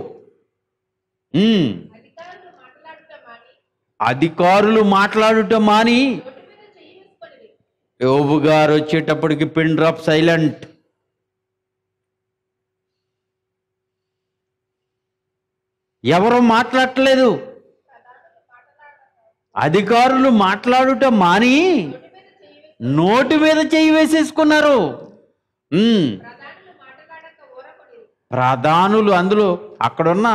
అధికారులు మాట్లాడుట మాని యోబు గారు వచ్చేటప్పటికి పిన్ సైలెంట్ ఎవరు మాట్లాడట్లేదు అధికారులు మాట్లాడుట మాని నోటి మీద చేయి వేసేసుకున్నారు ప్రధానులు అందులో అక్కడున్న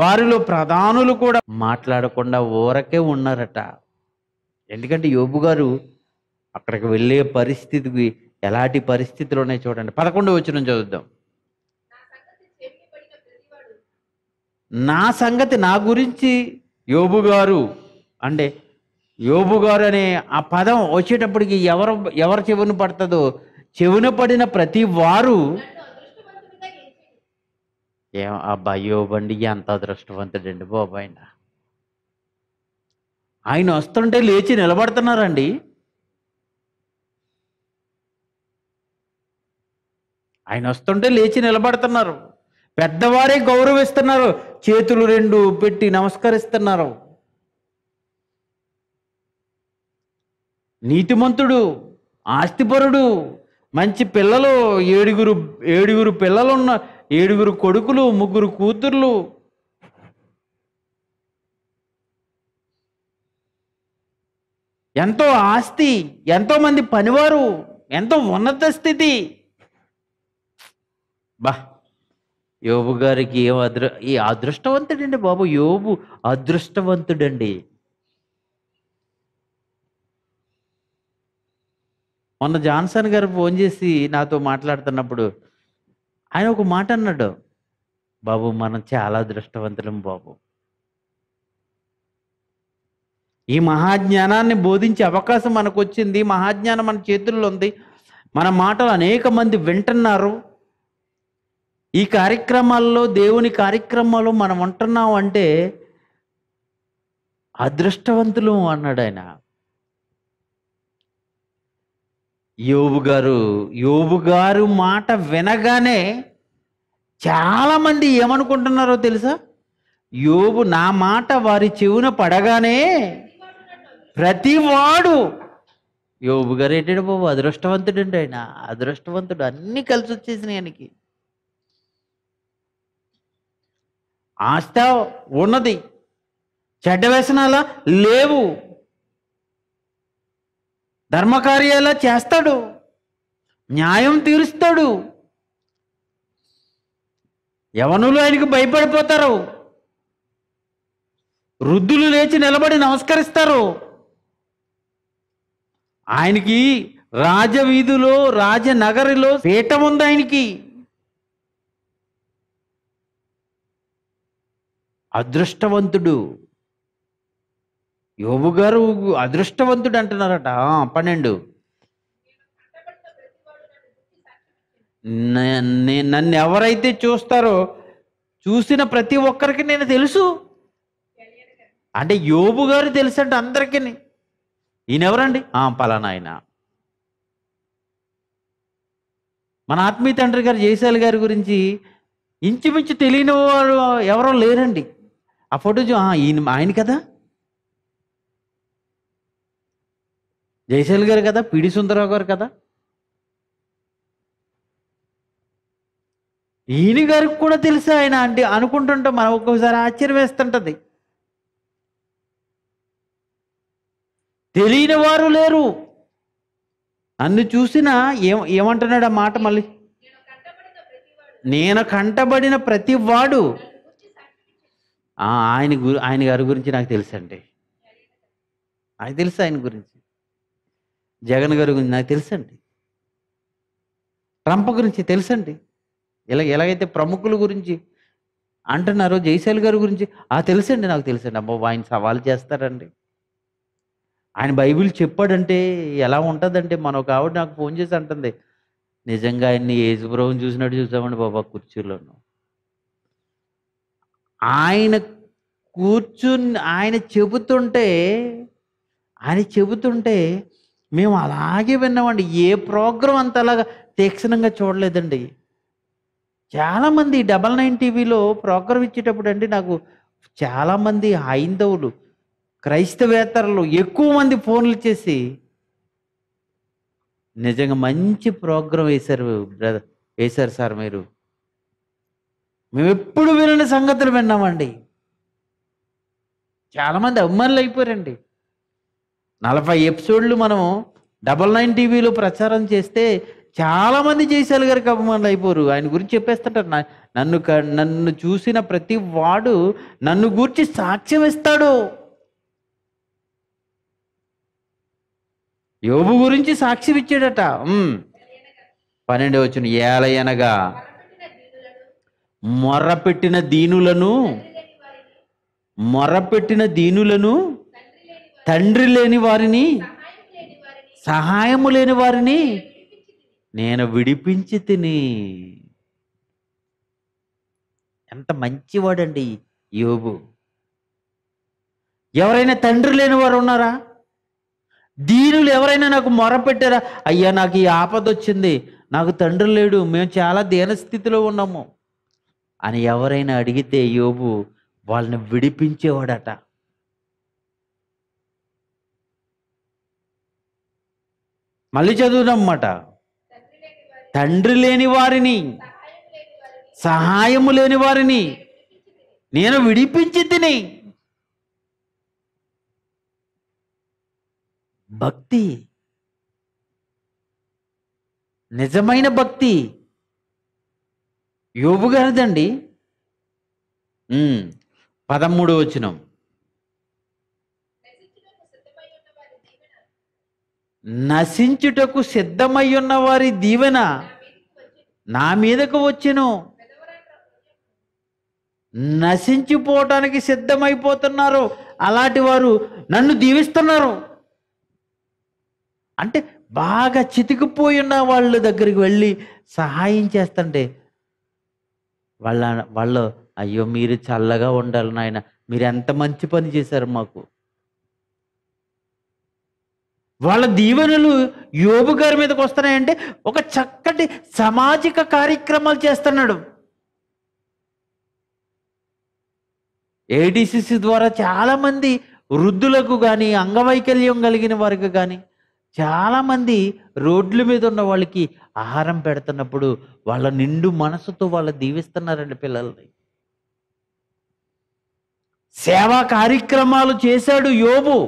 వారిలో ప్రధానులు కూడా మాట్లాడకుండా ఊరకే ఉన్నారట ఎందుకంటే యోబు గారు అక్కడికి వెళ్ళే పరిస్థితికి ఎలాంటి పరిస్థితులు ఉన్నాయి చూడండి పదకొండు వచ్చిన చదువుద్దాం నా సంగతి నా గురించి యోబుగారు అంటే యోబు గారు అనే ఆ పదం వచ్చేటప్పటికి ఎవరు ఎవరు చెవును పడుతుందో చెవున పడిన ప్రతి వారు ఏ అబ్బా యోబండి ఎంత అదృష్టవంతుడండి బాబాయన ఆయన వస్తుంటే లేచి నిలబడుతున్నారండి ఆయన వస్తుంటే లేచి నిలబడుతున్నారు పెద్దవారే గౌరవిస్తున్నారు చేతులు రెండు పెట్టి నమస్కరిస్తున్నారు నీతిమంతుడు ఆస్తిపరుడు మంచి పిల్లలు ఏడుగురు ఏడుగురు పిల్లలున్న ఏడుగురు కొడుకులు ముగ్గురు కూతుర్లు ఎంతో ఆస్తి ఎంతోమంది పనివారు ఎంతో ఉన్నత స్థితి బా యోబు గారికి ఏం అదృ ఈ అదృష్టవంతుడండి బాబు యోబు అదృష్టవంతుడండి మొన్న జాన్సన్ గారు ఫోన్ చేసి నాతో మాట్లాడుతున్నప్పుడు ఆయన ఒక మాట అన్నాడు బాబు మనం చాలా అదృష్టవంతులం బాబు ఈ మహాజ్ఞానాన్ని బోధించే అవకాశం మనకు వచ్చింది మహాజ్ఞానం మన చేతుల్లో ఉంది మన మాటలు అనేక మంది వింటున్నారు ఈ కార్యక్రమాల్లో దేవుని కార్యక్రమాలు మనం ఉంటున్నాం అంటే అదృష్టవంతులు అన్నాడు ఆయన యోబు గారు యోబు గారు మాట వినగానే చాలామంది ఏమనుకుంటున్నారో తెలుసా యోబు నా మాట వారి చెవున పడగానే ప్రతివాడు యోబు గారు ఏంటంటే బాబు అదృష్టవంతుడు ఆయన అదృష్టవంతుడు అన్నీ కలిసి వచ్చేసినాయి ఆయనకి ఆస్థ ఉన్నది చెడ్డ వ్యసనాల లేవు ధర్మకార్యాల చేస్తాడు న్యాయం తీరుస్తాడు యవనులు ఆయనకు భయపడిపోతారు వృద్ధులు లేచి నిలబడి నమస్కరిస్తారు ఆయనకి రాజవీధిలో రాజనగరిలో పీఠం ఉంది ఆయనకి అదృష్టవంతుడు యోబు గారు అదృష్టవంతుడు అంటున్నారట పన్నెండు నన్ను ఎవరైతే చూస్తారో చూసిన ప్రతి ఒక్కరికి నేను తెలుసు అంటే యోబు గారు తెలుసు అంటే అందరికీ ఈయన ఎవరండి పలానా ఆయన మన ఆత్మీయ తండ్రి గారు జయశాలి గారి గురించి ఇంచుమించు తెలియని వారు ఎవరో లేరండి ఆ ఫోటో చూ ఈయన ఆయన కదా జయశైల్ గారు కదా పిడి సుందరరావు గారు కదా ఈయన గారికి కూడా తెలుసా ఆయన అంటే అనుకుంటుంటాం మనం ఒక్కొక్కసారి ఆశ్చర్యం వేస్తుంటది తెలియని వారు లేరు అన్ను చూసినా ఏం ఏమంటున్నాడు ఆ మాట మళ్ళీ నేను కంటబడిన ప్రతి వాడు ఆయన గురి ఆయన గారి గురించి నాకు తెలుసండి ఆయన తెలుసు ఆయన గురించి జగన్ గారి గురించి నాకు తెలుసండి ట్రంప్ గురించి తెలుసండి ఇలా ఎలాగైతే ప్రముఖుల గురించి అంటున్నారో జైశాల్ గారి గురించి ఆ తెలుసండి నాకు తెలుసండి అమ్మో ఆయన సవాల్ చేస్తారండి ఆయన బైబిల్ చెప్పాడంటే ఎలా ఉంటుందంటే మన ఒక ఆవిడ నాకు ఫోన్ చేసి అంటుంది నిజంగా ఆయన్ని ఏజుబ్రహ్మం చూసినట్టు చూసామండి బాబా కుర్చీలోనూ ఆయన కూర్చుని ఆయన చెబుతుంటే ఆయన చెబుతుంటే మేము అలాగే విన్నామండి ఏ ప్రోగ్రాం అంత అలాగా తీక్షణంగా చూడలేదండి చాలామంది డబల్ నైన్ టీవీలో ప్రోగ్రాం ఇచ్చేటప్పుడు అండి నాకు చాలామంది హైందవులు క్రైస్తవేతరులు ఎక్కువ మంది ఫోన్లు చేసి నిజంగా మంచి ప్రోగ్రాం వేశారు బ్రదర్ వేశారు సార్ మీరు మేము ఎప్పుడు వినని సంగతులు విన్నామండి చాలామంది అభిమానులు అయిపోయారండి నలభై ఎపిసోడ్లు మనము డబల్ నైన్ టీవీలో ప్రచారం చేస్తే చాలామంది జయశాలి గారికి అభిమానులు అయిపోరు ఆయన గురించి చెప్పేస్తాడు నన్ను నన్ను చూసిన ప్రతి వాడు నన్ను గూర్చి సాక్ష్యం ఇస్తాడు యోబు గురించి సాక్ష్యం ఇచ్చాడట పన్నెండు వచ్చిన ఏలయనగా మొరపెట్టిన దీనులను మొరపెట్టిన దీనులను తండ్రి లేని వారిని సహాయము లేని వారిని నేను విడిపించి తిని ఎంత మంచివాడండి యోబు ఎవరైనా తండ్రి లేని వారు ఉన్నారా దీనులు ఎవరైనా నాకు మొరపెట్టారా అయ్యా నాకు ఈ ఆపద వచ్చింది నాకు తండ్రి లేడు మేము చాలా దీనస్థితిలో ఉన్నాము అని ఎవరైనా అడిగితే యోబు వాళ్ళని విడిపించేవాడట మళ్ళీ చదువునమాట తండ్రి లేని వారిని సహాయము లేని వారిని నేను విడిపించి తిని భక్తి నిజమైన భక్తి యోబు గారిదండి పదమూడు వచనం నశించుటకు సిద్ధమై ఉన్న వారి దీవెన నా మీదకు వచ్చెను నశించిపోవటానికి సిద్ధమైపోతున్నారు అలాంటి వారు నన్ను దీవిస్తున్నారు అంటే బాగా చితికిపోయిన వాళ్ళ దగ్గరికి వెళ్ళి సహాయం చేస్తుంటే వాళ్ళ వాళ్ళు అయ్యో మీరు చల్లగా ఉండాలి నాయన మీరు ఎంత మంచి పని చేశారు మాకు వాళ్ళ దీవెనలు యోబు గారి మీదకి వస్తున్నాయంటే ఒక చక్కటి సామాజిక కార్యక్రమాలు చేస్తున్నాడు ఏడిసిసి ద్వారా చాలామంది వృద్ధులకు కానీ అంగవైకల్యం కలిగిన వారికి కానీ చాలామంది రోడ్ల మీద ఉన్న వాళ్ళకి ఆహారం పెడుతున్నప్పుడు వాళ్ళ నిండు మనసుతో వాళ్ళు దీవిస్తున్నారండి పిల్లల్ని సేవా కార్యక్రమాలు చేశాడు యోబు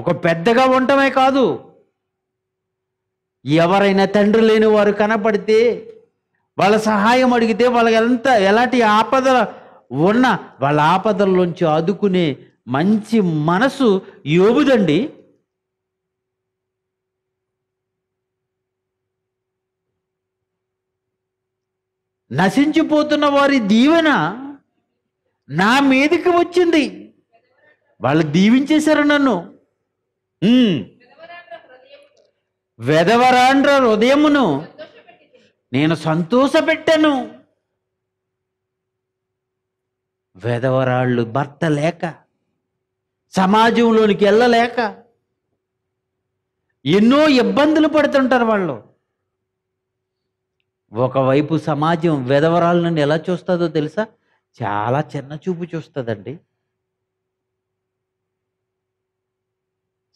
ఒక పెద్దగా ఉండటమే కాదు ఎవరైనా తండ్రి లేని వారు కనపడితే వాళ్ళ సహాయం అడిగితే వాళ్ళకి ఎంత ఎలాంటి ఆపద ఉన్న వాళ్ళ ఆపదల్లోంచి ఆదుకునే మంచి మనసు యోగుదండి నశించిపోతున్న వారి దీవెన నా మీదకి వచ్చింది వాళ్ళు దీవించేశారు నన్ను వెదవరాండ్ర హృదయమును నేను సంతోషపెట్టాను వెధవరాళ్ళు భర్త లేక సమాజంలోనికి వెళ్ళలేక ఎన్నో ఇబ్బందులు పడుతుంటారు వాళ్ళు ఒకవైపు సమాజం వెధవరాళ్ళని ఎలా చూస్తుందో తెలుసా చాలా చిన్న చూపు చూస్తుందండి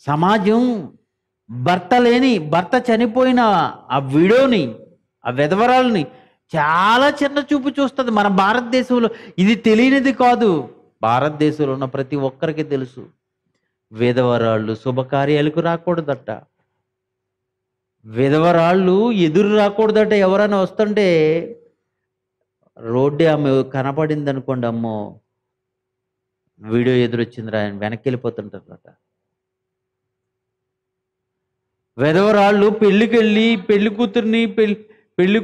సమాజం భర్త లేని భర్త చనిపోయిన ఆ విడోని ఆ వెధవరాలని చాలా చిన్న చూపు చూస్తుంది మన భారతదేశంలో ఇది తెలియనిది కాదు భారతదేశంలో ఉన్న ప్రతి ఒక్కరికి తెలుసు విధవరాళ్ళు శుభకార్యాలకు రాకూడదట విధవరాళ్ళు ఎదురు రాకూడదట ఎవరైనా వస్తుంటే రోడ్డు ఆమె కనపడింది అనుకోండి అమ్మో వీడియో ఎదురొచ్చింది ఆయన వెనక్కి వెళ్ళిపోతుంటారట వెధవరాళ్ళు పెళ్ళికెళ్ళి పెళ్లి కూతుర్ని పెళ్ళి పెళ్లి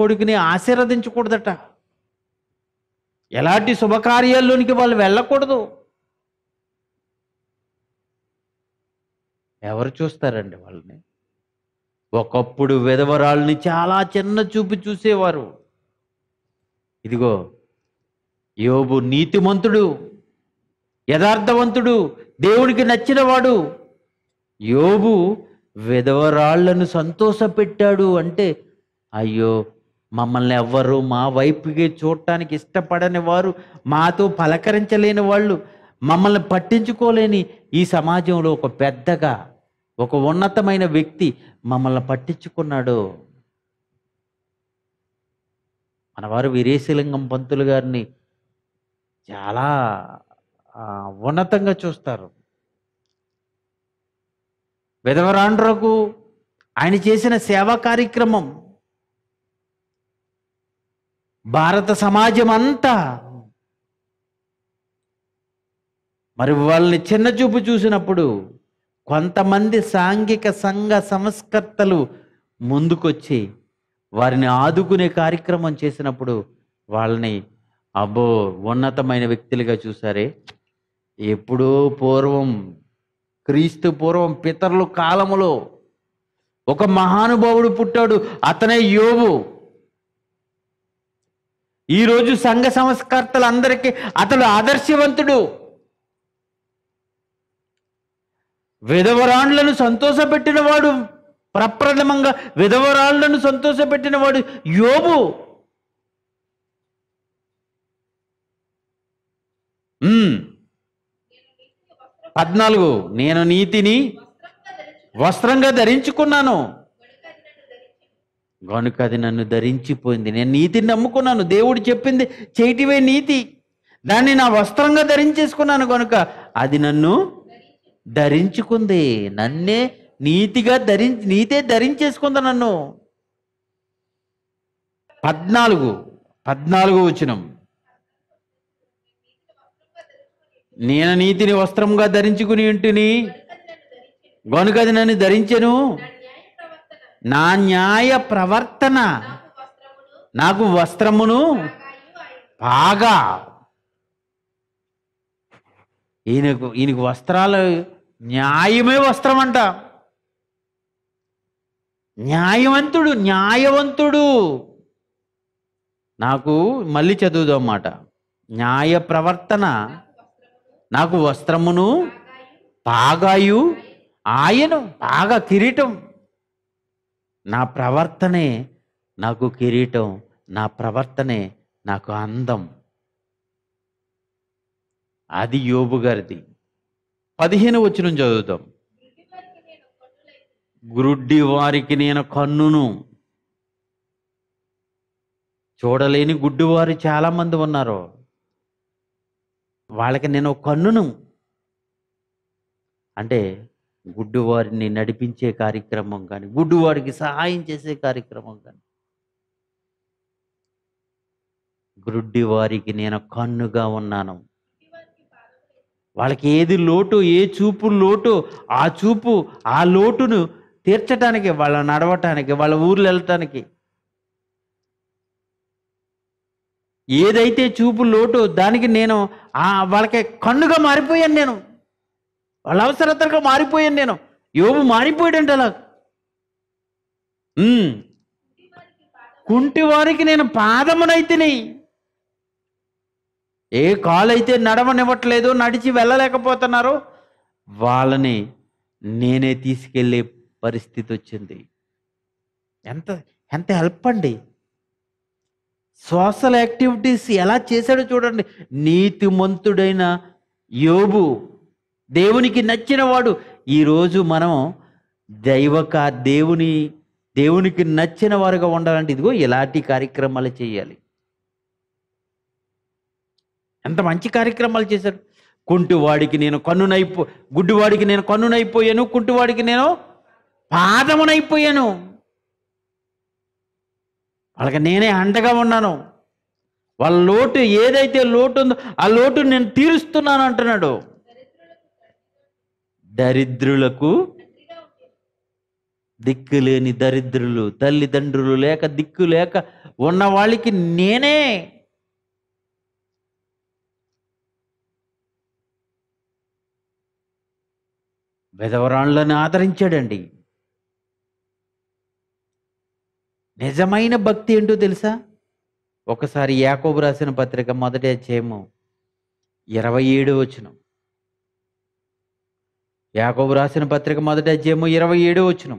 కొడుకుని ఆశీర్వదించకూడదట ఎలాంటి శుభకార్యాల్లోనికి వాళ్ళు వెళ్ళకూడదు ఎవరు చూస్తారండి వాళ్ళని ఒకప్పుడు విధవరాళ్ళని చాలా చిన్న చూపు చూసేవారు ఇదిగో యోబు నీతిమంతుడు యథార్థవంతుడు దేవునికి నచ్చినవాడు యోబు విధవరాళ్లను సంతోషపెట్టాడు అంటే అయ్యో మమ్మల్ని ఎవ్వరు మా వైపుకి చూడటానికి ఇష్టపడని వారు మాతో పలకరించలేని వాళ్ళు మమ్మల్ని పట్టించుకోలేని ఈ సమాజంలో ఒక పెద్దగా ఒక ఉన్నతమైన వ్యక్తి మమ్మల్ని పట్టించుకున్నాడు మనవారు వీరేశలింగం పంతులు గారిని చాలా ఉన్నతంగా చూస్తారు విధవరాండ్రకు ఆయన చేసిన సేవా కార్యక్రమం భారత సమాజం అంతా మరి వాళ్ళని చిన్న చూపు చూసినప్పుడు కొంతమంది సాంఘిక సంఘ సంస్కర్తలు ముందుకొచ్చి వారిని ఆదుకునే కార్యక్రమం చేసినప్పుడు వాళ్ళని అబ్బో ఉన్నతమైన వ్యక్తులుగా చూసారే ఎప్పుడో పూర్వం క్రీస్తు పూర్వం పితరుల కాలములో ఒక మహానుభావుడు పుట్టాడు అతనే యోగు ఈరోజు సంఘ సంస్కర్తలందరికీ అతడు ఆదర్శవంతుడు విధవరాళ్లను సంతోషపెట్టినవాడు ప్రప్రథమంగా విధవరాళ్లను సంతోషపెట్టినవాడు యోబు పద్నాలుగు నేను నీతిని వస్త్రంగా ధరించుకున్నాను గనుక అది నన్ను ధరించిపోయింది నేను నీతిని నమ్ముకున్నాను దేవుడు చెప్పింది చేయటివే నీతి దాన్ని నా వస్త్రంగా ధరించేసుకున్నాను కనుక అది నన్ను ధరించుకుంది నన్నే నీతిగా ధరించి నీతే ధరించేసుకుంది నన్ను పద్నాలుగు పద్నాలుగు వచనం నేను నీతిని వస్త్రంగా ధరించుకుని ఇంటిని గనుక అది నన్ను ధరించను నా న్యాయ ప్రవర్తన నాకు వస్త్రమును బాగా ఈయనకు ఈయనకు వస్త్రాలు న్యాయమే వస్త్రం అంట న్యాయవంతుడు న్యాయవంతుడు నాకు మళ్ళీ అన్నమాట న్యాయ ప్రవర్తన నాకు వస్త్రమును బాగాయు ఆయను బాగా కిరీటం నా ప్రవర్తనే నాకు కిరీటం నా ప్రవర్తనే నాకు అందం అది యోబు గారిది పదిహేను వచ్చిన చదువుతాం గురుడ్డి వారికి నేను కన్నును చూడలేని గుడ్డివారు చాలామంది ఉన్నారు వాళ్ళకి నేను కన్నును అంటే గుడ్డువారిని నడిపించే కార్యక్రమం కానీ గుడ్డువారికి సహాయం చేసే కార్యక్రమం కానీ గుడ్డి వారికి నేను కన్నుగా ఉన్నాను వాళ్ళకి ఏది లోటు ఏ చూపు లోటు ఆ చూపు ఆ లోటును తీర్చడానికి వాళ్ళ నడవటానికి వాళ్ళ ఊర్లు వెళ్ళటానికి ఏదైతే చూపు లోటు దానికి నేను వాళ్ళకి కన్నుగా మారిపోయాను నేను వాళ్ళ అవసరతగా మారిపోయాను నేను యోబు మారిపోయాడంట అలా కుంటి వారికి నేను పాదమునైతిని ఏ కాలు అయితే నడవనివ్వట్లేదు నడిచి వెళ్ళలేకపోతున్నారు వాళ్ళని నేనే తీసుకెళ్ళే పరిస్థితి వచ్చింది ఎంత ఎంత హెల్ప్ అండి సోషల్ యాక్టివిటీస్ ఎలా చేశాడో చూడండి నీతిమంతుడైన యోబు దేవునికి నచ్చినవాడు ఈరోజు మనం దైవక దేవుని దేవునికి నచ్చిన వారుగా ఉండాలంటే ఇదిగో ఎలాంటి కార్యక్రమాలు చేయాలి ఎంత మంచి కార్యక్రమాలు చేశారు కుంటివాడికి నేను కన్నునైపో గుడ్డివాడికి నేను కన్నునైపోయాను కుంటివాడికి నేను పాదమునైపోయాను వాళ్ళకి నేనే అండగా ఉన్నాను వాళ్ళ లోటు ఏదైతే లోటు ఉందో ఆ లోటు నేను తీరుస్తున్నాను అంటున్నాడు దరిద్రులకు దిక్కు లేని దరిద్రులు తల్లిదండ్రులు లేక దిక్కు లేక ఉన్న వాళ్ళకి నేనే వెధవరాళ్ళని ఆదరించాడండి నిజమైన భక్తి ఏంటో తెలుసా ఒకసారి యాకోబు రాసిన పత్రిక మొదటి చేయము ఇరవై ఏడు వచ్చినాం యాకోబు రాసిన పత్రిక మొదటి అధ్యయము ఇరవై ఏడు వచ్చిన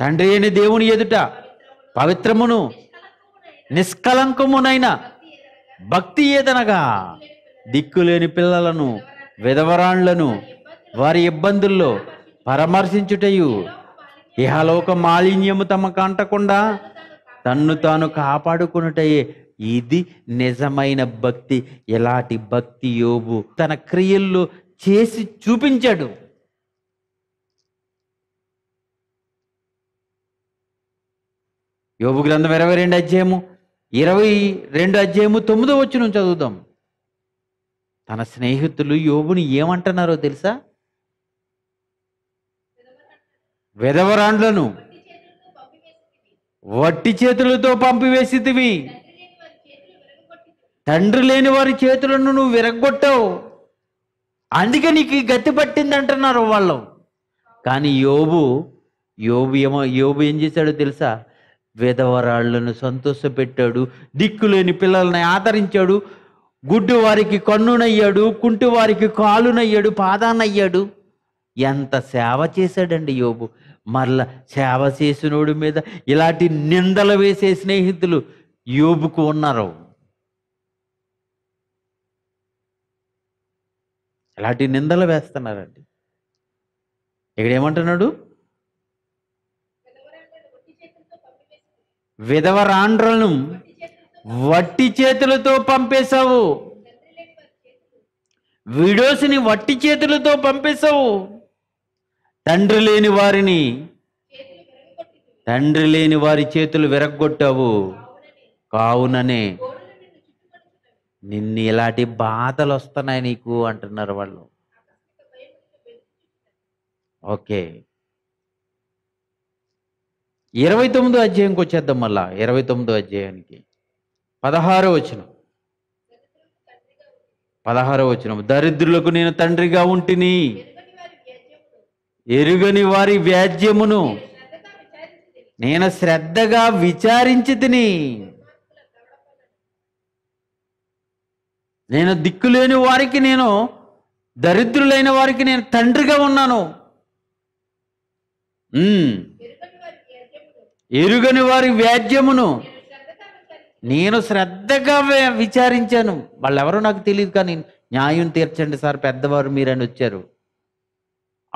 తండ్రి అని దేవుని ఎదుట పవిత్రమును నిష్కలంకమునైన భక్తి ఏదనగా దిక్కులేని పిల్లలను విధవరాండ్లను వారి ఇబ్బందుల్లో పరామర్శించుటయు ఇహలోక మాలిన్యము తమకు అంటకుండా తన్ను తాను కాపాడుకున్నటయే ఇది నిజమైన భక్తి ఎలాంటి భక్తి యోబు తన క్రియల్లో చేసి చూపించాడు యోగు గ్రంథం ఇరవై రెండు అధ్యాయము ఇరవై రెండు అధ్యాయము తొమ్మిదో వచ్చిన చదువుదాం తన స్నేహితులు యోబుని ఏమంటున్నారో తెలుసా వెదవరాండ్లను వట్టి చేతులతో పంపివేసితివి తండ్రి లేని వారి చేతులను నువ్వు విరగొట్టావు అందుకే నీకు గతి పట్టింది అంటున్నారు వాళ్ళు కానీ యోబు యోబు ఏమో యోబు ఏం చేశాడో తెలుసా విధవరాళ్లను సంతోషపెట్టాడు దిక్కులేని పిల్లల్ని ఆదరించాడు గుడ్డు వారికి కన్నునయ్యాడు కుంటి వారికి కాలునయ్యాడు పాదానయ్యాడు ఎంత సేవ చేశాడండి యోబు మళ్ళా సేవ చేసినోడి మీద ఇలాంటి నిందలు వేసే స్నేహితులు యోబుకు ఉన్నారు అలాంటి నిందలు వేస్తున్నారండి ఇక్కడ ఏమంటున్నాడు విధవరాండ్రలను వట్టి చేతులతో పంపేశావు విడోసిని వట్టి చేతులతో పంపేశావు తండ్రి లేని వారిని తండ్రి లేని వారి చేతులు విరగొట్టావు కావుననే నిన్ను ఇలాంటి బాధలు వస్తున్నాయి నీకు అంటున్నారు వాళ్ళు ఓకే ఇరవై తొమ్మిదో అధ్యాయంకి వచ్చేద్దాం మళ్ళా ఇరవై తొమ్మిదో అధ్యాయానికి పదహారో వచ్చిన పదహారో వచ్చిన దరిద్రులకు నేను తండ్రిగా ఉంటిని ఎరుగని వారి వ్యాజ్యమును నేను శ్రద్ధగా విచారించి తిని నేను దిక్కు లేని వారికి నేను దరిద్రులైన వారికి నేను తండ్రిగా ఉన్నాను ఎరుగని వారి వ్యాజ్యమును నేను శ్రద్ధగా విచారించాను వాళ్ళెవరో నాకు తెలియదు కానీ న్యాయం తీర్చండి సార్ పెద్దవారు మీరని వచ్చారు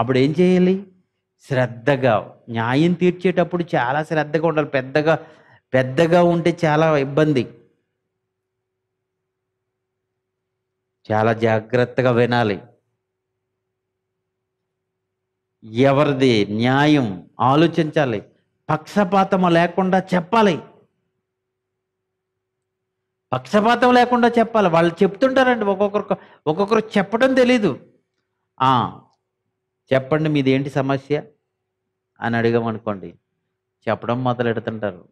అప్పుడు ఏం చేయాలి శ్రద్ధగా న్యాయం తీర్చేటప్పుడు చాలా శ్రద్ధగా ఉండాలి పెద్దగా పెద్దగా ఉంటే చాలా ఇబ్బంది చాలా జాగ్రత్తగా వినాలి ఎవరిది న్యాయం ఆలోచించాలి పక్షపాతము లేకుండా చెప్పాలి పక్షపాతం లేకుండా చెప్పాలి వాళ్ళు చెప్తుంటారండి ఒక్కొక్కరు ఒక్కొక్కరు చెప్పడం తెలీదు చెప్పండి మీది ఏంటి సమస్య అని అడిగామనుకోండి చెప్పడం పెడుతుంటారు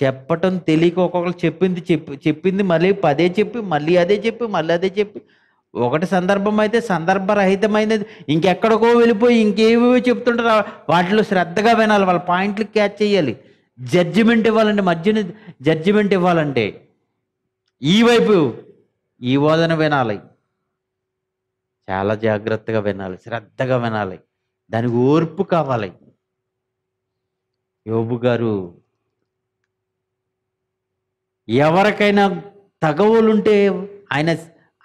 చెప్పటం తెలియక ఒక్కొక్కరు చెప్పింది చెప్పి చెప్పింది మళ్ళీ పదే చెప్పి మళ్ళీ అదే చెప్పి మళ్ళీ అదే చెప్పి ఒకటి సందర్భం అయితే సందర్భరహితమైనది ఇంకెక్కడికో వెళ్ళిపోయి ఇంకేవో చెప్తుంటారు వాటిలో శ్రద్ధగా వినాలి వాళ్ళ పాయింట్లు క్యాచ్ చేయాలి జడ్జిమెంట్ ఇవ్వాలండి మధ్యన జడ్జిమెంట్ ఇవ్వాలంటే ఈ వైపు ఈ వాదన వినాలి చాలా జాగ్రత్తగా వినాలి శ్రద్ధగా వినాలి దానికి ఓర్పు కావాలి యోబు గారు ఎవరికైనా తగవులుంటే ఆయన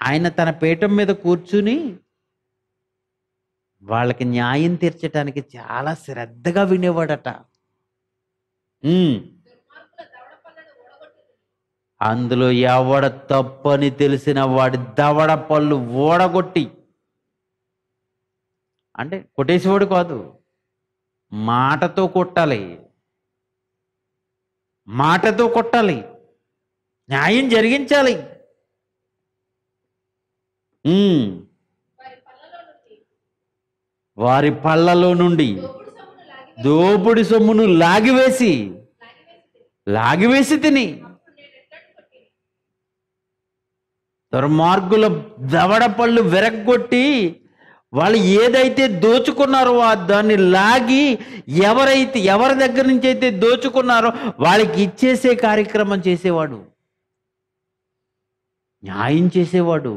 ఆయన తన పీఠం మీద కూర్చుని వాళ్ళకి న్యాయం తీర్చడానికి చాలా శ్రద్ధగా వినేవాడట అందులో ఎవడ తప్పని తెలిసిన వాడి దవడ పళ్ళు ఓడగొట్టి అంటే కొట్టేసేవాడు కాదు మాటతో కొట్టాలి మాటతో కొట్టాలి న్యాయం జరిగించాలి వారి పళ్ళలో నుండి దోపుడి సొమ్మును లాగివేసి లాగివేసి తిని దుర్మార్గుల దవడ పళ్ళు వెరగొట్టి వాళ్ళు ఏదైతే దోచుకున్నారో దాన్ని లాగి ఎవరైతే ఎవరి దగ్గర నుంచి అయితే దోచుకున్నారో వాళ్ళకి ఇచ్చేసే కార్యక్రమం చేసేవాడు న్యాయం చేసేవాడు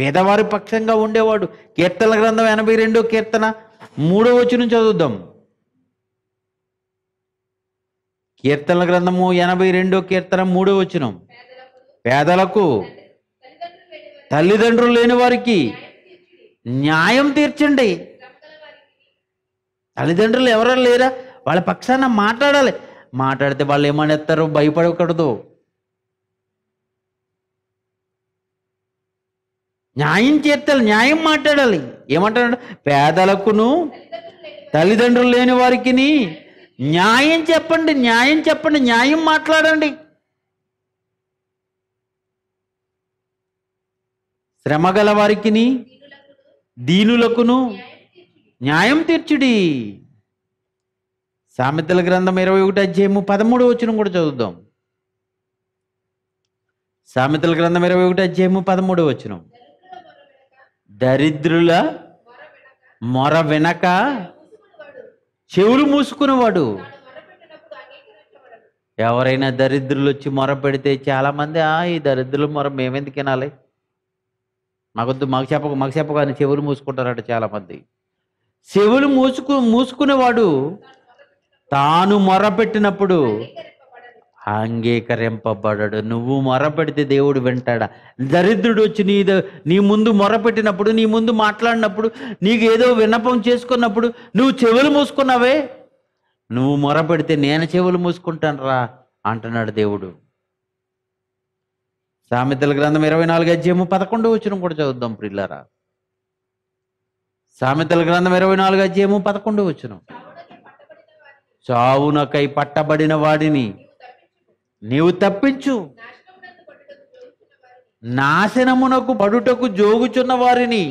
పేదవారి పక్షంగా ఉండేవాడు కీర్తన గ్రంథం ఎనభై రెండో కీర్తన మూడో వచనం చదువుదాం కీర్తన గ్రంథము ఎనభై రెండో కీర్తన మూడో వచనం పేదలకు తల్లిదండ్రులు లేని వారికి న్యాయం తీర్చండి తల్లిదండ్రులు ఎవరో లేరా వాళ్ళ పక్షాన మాట్లాడాలి మాట్లాడితే వాళ్ళు ఏమనేస్తారు భయపడకూడదు న్యాయం చేర్చాలి న్యాయం మాట్లాడాలి ఏమంటాడు పేదలకును తల్లిదండ్రులు లేని వారికి న్యాయం చెప్పండి న్యాయం చెప్పండి న్యాయం మాట్లాడండి శ్రమ గల వారికి దీనులకును న్యాయం తీర్చుడి సామెతల గ్రంథం ఇరవై ఒకటి అధ్యాయము పదమూడు వచ్చిన కూడా చదువుదాం సామెతల గ్రంథం ఇరవై ఒకటి అధ్యాయము పదమూడు వచ్చినాం దరిద్రుల మొర వెనక చెవులు మూసుకునేవాడు ఎవరైనా దరిద్రులు వచ్చి మొర పెడితే చాలామంది ఈ దరిద్రుల మొర మేమెందుకు తినాలి మాకొద్దు మాకు చెప్ప మాకు చెప్పగానే చెవులు మూసుకుంటారట చాలామంది చెవులు మూసుకు మూసుకునేవాడు తాను మొర పెట్టినప్పుడు అంగీకరింపబడడు నువ్వు మొరపెడితే దేవుడు వింటాడా దరిద్రుడు వచ్చి నీ నీ ముందు మొరపెట్టినప్పుడు నీ ముందు మాట్లాడినప్పుడు నీకు ఏదో విన్నపం చేసుకున్నప్పుడు నువ్వు చెవులు మూసుకున్నావే నువ్వు మొరపెడితే నేను చెవులు మూసుకుంటాను రా అంటున్నాడు దేవుడు సామెతల గ్రంథం ఇరవై నాలుగు అధ్యయము పదకొండు వచ్చిన కూడా చదువుదాం ప్రిల్లరా సామెతల గ్రంథం ఇరవై నాలుగు అధ్యయము పదకొండు వచ్చిన చావునకై పట్టబడిన వాడిని నీవు తప్పించు నాశనమునకు పడుటకు జోగుచున్న వారిని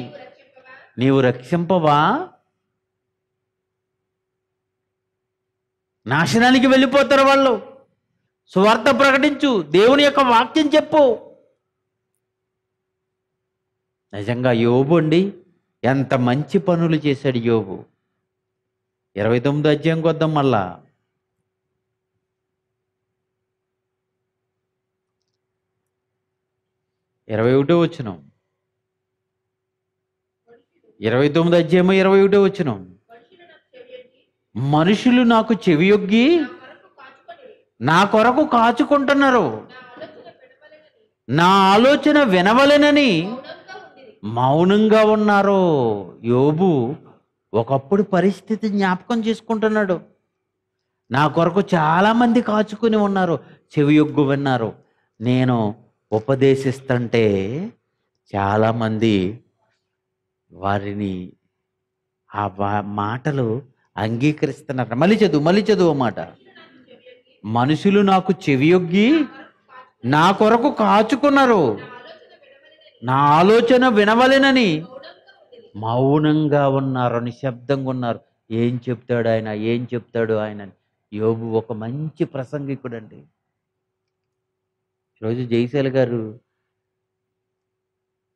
నీవు రక్షింపవా నాశనానికి వెళ్ళిపోతారు వాళ్ళు స్వార్థ ప్రకటించు దేవుని యొక్క వాక్యం చెప్పు నిజంగా యోబు అండి ఎంత మంచి పనులు చేశాడు యోబు ఇరవై తొమ్మిది అధ్యాయం కొద్దాం మళ్ళా ఇరవై ఒకటో వచ్చినాం ఇరవై తొమ్మిది అధ్యాయము ఇరవై ఒకటో వచ్చినాం మనుషులు నాకు చెవియొగ్గి నా కొరకు కాచుకుంటున్నారు నా ఆలోచన వినవలెనని మౌనంగా ఉన్నారు యోబు ఒకప్పుడు పరిస్థితి జ్ఞాపకం చేసుకుంటున్నాడు నా కొరకు చాలామంది కాచుకుని ఉన్నారు చెవి విన్నారు నేను ఉపదేశిస్తుంటే చాలామంది వారిని ఆ మాటలు అంగీకరిస్తున్నారు మళ్ళీ చదువు మళ్ళీ చదువు మాట మనుషులు నాకు చెవియొగ్గి నా కొరకు కాచుకున్నారు నా ఆలోచన వినవలెనని మౌనంగా ఉన్నారు నిశ్శబ్దంగా ఉన్నారు ఏం చెప్తాడు ఆయన ఏం చెప్తాడు ఆయన యోగు ఒక మంచి అండి ఈరోజు జైసేల్ గారు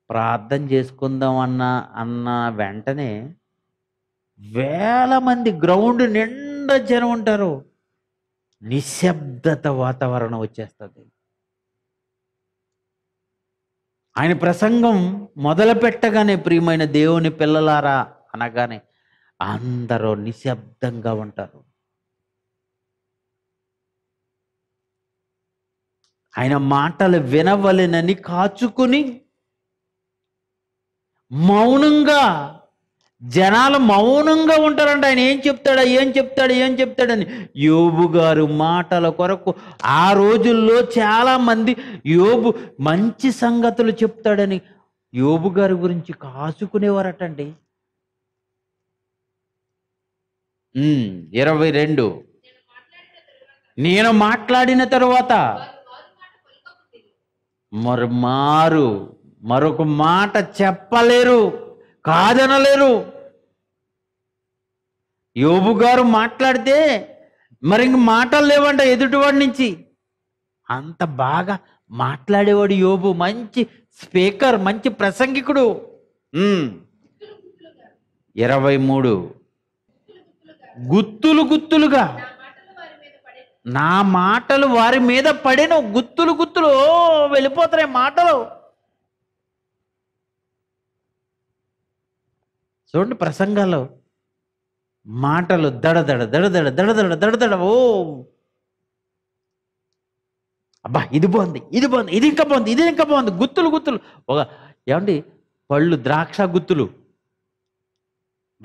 ప్రార్థన చేసుకుందాం అన్న అన్న వెంటనే వేల మంది గ్రౌండ్ నిండా జనం ఉంటారు నిశ్శబ్దత వాతావరణం వచ్చేస్తుంది ఆయన ప్రసంగం మొదలు పెట్టగానే ప్రియమైన దేవుని పిల్లలారా అనగానే అందరూ నిశ్శబ్దంగా ఉంటారు ఆయన మాటలు వినవలెనని కాచుకుని మౌనంగా జనాలు మౌనంగా ఉంటారంట ఆయన ఏం చెప్తాడా ఏం చెప్తాడా ఏం చెప్తాడని యోబు గారు మాటల కొరకు ఆ రోజుల్లో చాలామంది యోబు మంచి సంగతులు చెప్తాడని యోబు గారి గురించి కాసుకునేవారటండి ఇరవై రెండు నేను మాట్లాడిన తరువాత మరి మారు మరొక మాట చెప్పలేరు కాదనలేరు యోబు గారు మాట్లాడితే మరి ఇంక మాటలు లేవంట ఎదుటివాడి నుంచి అంత బాగా మాట్లాడేవాడు యోబు మంచి స్పీకర్ మంచి ప్రసంగికుడు ఇరవై మూడు గుత్తులు గుత్తులుగా నా మాటలు వారి మీద పడిన గుత్తులు గుత్తులు వెళ్ళిపోతున్నాయి మాటలు చూడండి ప్రసంగాలు మాటలు దడదడ దడదడ దడదడ దడదడ ఓ అబ్బా ఇది బాగుంది ఇది బాగుంది ఇది ఇంకా బాగుంది ఇది ఇంకా బాగుంది గుత్తులు గుత్తులు ఒక ఏమండి పళ్ళు ద్రాక్ష గుత్తులు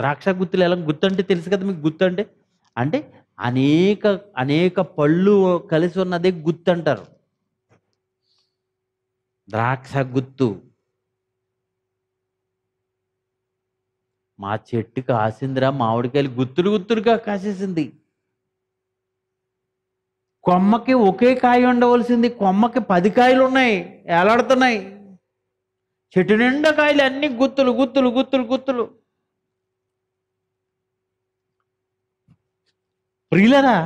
ద్రాక్ష గుత్తులు ఎలా గుత్తు అంటే తెలుసు కదా మీకు గుత్తు అంటే అంటే అనేక అనేక పళ్ళు కలిసి ఉన్నదే గుత్తు అంటారు ద్రాక్ష గుత్తు మా చెట్టు కాసిందిరా మామిడికాయలు గుత్తులు గుత్తులుగా కాసేసింది కొమ్మకి ఒకే కాయ ఉండవలసింది కొమ్మకి పది కాయలు ఉన్నాయి ఏలాడుతున్నాయి చెట్టు నిండా కాయలు అన్ని గుత్తులు గుత్తులు గుత్తులు గుత్తులు ప్రియులరా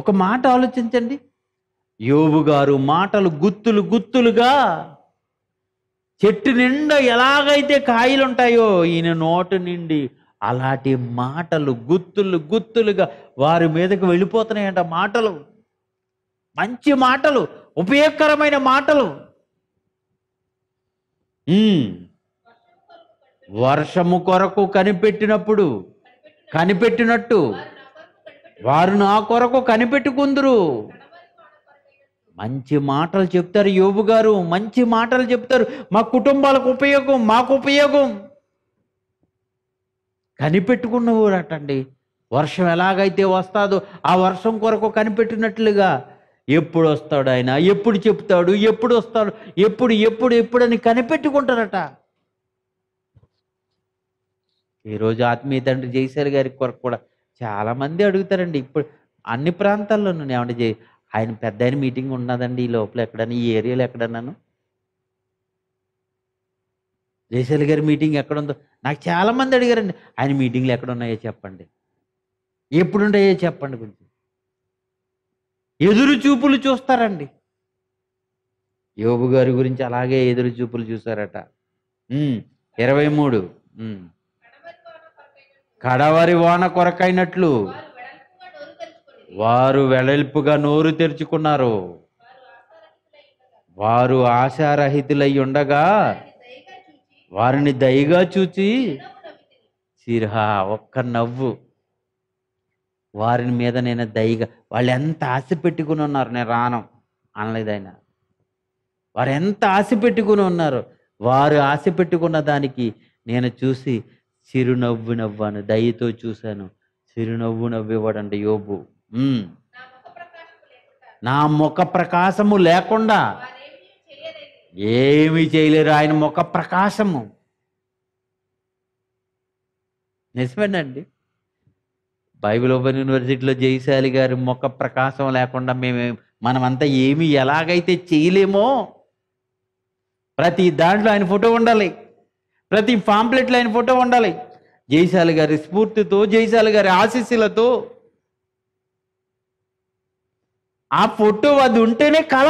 ఒక మాట ఆలోచించండి యోబు గారు మాటలు గుత్తులు గుత్తులుగా చెట్టు నిండా ఎలాగైతే కాయలు ఉంటాయో ఈయన నోటు నిండి అలాంటి మాటలు గుత్తులు గుత్తులుగా వారి మీదకు వెళ్ళిపోతున్నాయంట మాటలు మంచి మాటలు ఉపయోగకరమైన మాటలు వర్షము కొరకు కనిపెట్టినప్పుడు కనిపెట్టినట్టు వారు నా కొరకు కనిపెట్టుకుందరు మంచి మాటలు చెప్తారు యోబు గారు మంచి మాటలు చెప్తారు మా కుటుంబాలకు ఉపయోగం మాకు ఉపయోగం కనిపెట్టుకున్నవారటండి వర్షం ఎలాగైతే వస్తాదో ఆ వర్షం కొరకు కనిపెట్టినట్లుగా ఎప్పుడు వస్తాడు ఆయన ఎప్పుడు చెప్తాడు ఎప్పుడు వస్తాడు ఎప్పుడు ఎప్పుడు ఎప్పుడని కనిపెట్టుకుంటారట ఈరోజు ఆత్మీయ తండ్రి జయశాలి గారి కొరకు కూడా చాలామంది అడుగుతారండి ఇప్పుడు అన్ని నేను ఏమంటే జై ఆయన పెద్ద ఆయన మీటింగ్ ఉన్నదండి ఈ లోపల ఎక్కడన్నా ఈ ఏరియాలో ఎక్కడన్నాను జయశాలి గారి మీటింగ్ ఎక్కడ ఉందో నాకు చాలామంది అడిగారండి ఆయన మీటింగ్లు ఎక్కడ ఉన్నాయో చెప్పండి ఎప్పుడు ఉన్నాయో చెప్పండి కొంచెం ఎదురు చూపులు చూస్తారండి యోబు గారి గురించి అలాగే ఎదురు చూపులు చూసారట ఇరవై మూడు కడవరి వాన కొరకైనట్లు వారు వెడల్పుగా నోరు తెరుచుకున్నారు వారు ఆశారహితులై ఉండగా వారిని దయగా చూచి చిరహా ఒక్క నవ్వు వారిని మీద నేను దయగా వాళ్ళు ఎంత ఆశ పెట్టుకుని ఉన్నారు నేను రాను అనలేదైనా వారు ఎంత ఆశ పెట్టుకుని ఉన్నారు వారు ఆశ పెట్టుకున్న దానికి నేను చూసి చిరునవ్వు నవ్వాను దయతో చూశాను చిరునవ్వు నవ్వేవాడంట యోబు నా ముఖ ప్రకాశము లేకుండా ఏమీ చేయలేరు ఆయన ముఖ ప్రకాశము నిజమేనండి బైబిల్ ఓపెన్ యూనివర్సిటీలో జయశాలి గారి ముఖ ప్రకాశం లేకుండా మేము మనమంతా ఏమి ఎలాగైతే చేయలేమో ప్రతి దాంట్లో ఆయన ఫోటో ఉండాలి ప్రతి పాంప్లెట్లో ఆయన ఫోటో ఉండాలి జైశాల గారి స్ఫూర్తితో జైశాల గారి ఆశీస్సులతో ఆ ఫోటో అది ఉంటేనే కళ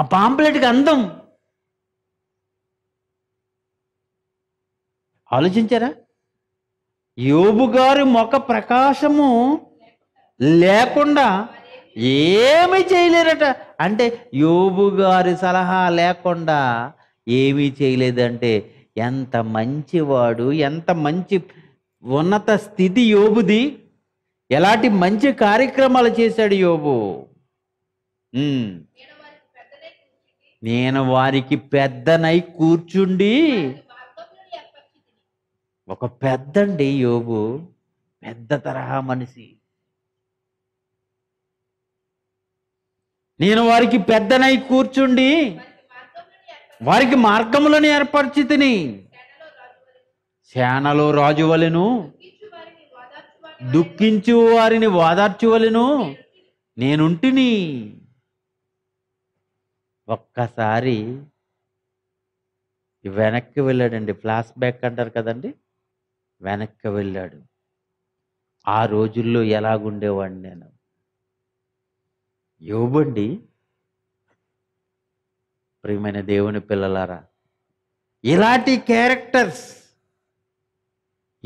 ఆ పాంప్లెట్కి అందం ఆలోచించారా యోబు గారి మొఖ ప్రకాశము లేకుండా ఏమి చేయలేరట అంటే యోబు గారి సలహా లేకుండా ఏమీ చేయలేదంటే ఎంత మంచివాడు ఎంత మంచి ఉన్నత స్థితి యోబుది ఎలాంటి మంచి కార్యక్రమాలు చేశాడు యోబు నేను వారికి పెద్దనై కూర్చుండి ఒక పెద్దండి యోబు పెద్ద తరహా మనిషి నేను వారికి పెద్దనై కూర్చుండి వారికి మార్గములను ఏర్పరిచితిని శానలో రాజువలను దుఃఖించు వారిని వాదార్చువలను నేనుంటిని ఒక్కసారి వెనక్కి వెళ్ళాడండి ఫ్లాష్ బ్యాక్ అంటారు కదండి వెనక్కి వెళ్ళాడు ఆ రోజుల్లో ఎలాగుండేవాడిని నేను యోబండి ప్రియమైన దేవుని పిల్లలారా ఇలాంటి క్యారెక్టర్స్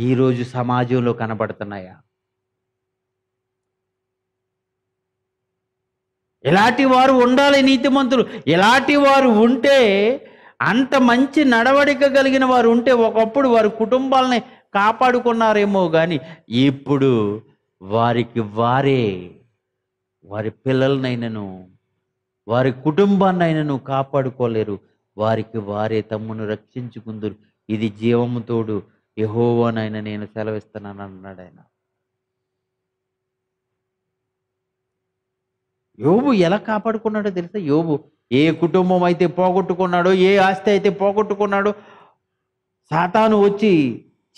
ఈరోజు సమాజంలో కనబడుతున్నాయా ఇలాంటి వారు ఉండాలి నీతిమంతులు ఇలాంటి వారు ఉంటే అంత మంచి నడవడిక కలిగిన వారు ఉంటే ఒకప్పుడు వారి కుటుంబాలని కాపాడుకున్నారేమో కానీ ఇప్పుడు వారికి వారే వారి పిల్లలనైనను వారి కుటుంబాన్నైనను కాపాడుకోలేరు వారికి వారే తమ్మును రక్షించుకుందరు ఇది జీవముతోడు యహోవనైనా నేను సెలవిస్తున్నాను అన్నాడు ఆయన యోబు ఎలా కాపాడుకున్నాడో తెలుసా యోబు ఏ కుటుంబం అయితే పోగొట్టుకున్నాడో ఏ ఆస్తి అయితే పోగొట్టుకున్నాడో సాతాను వచ్చి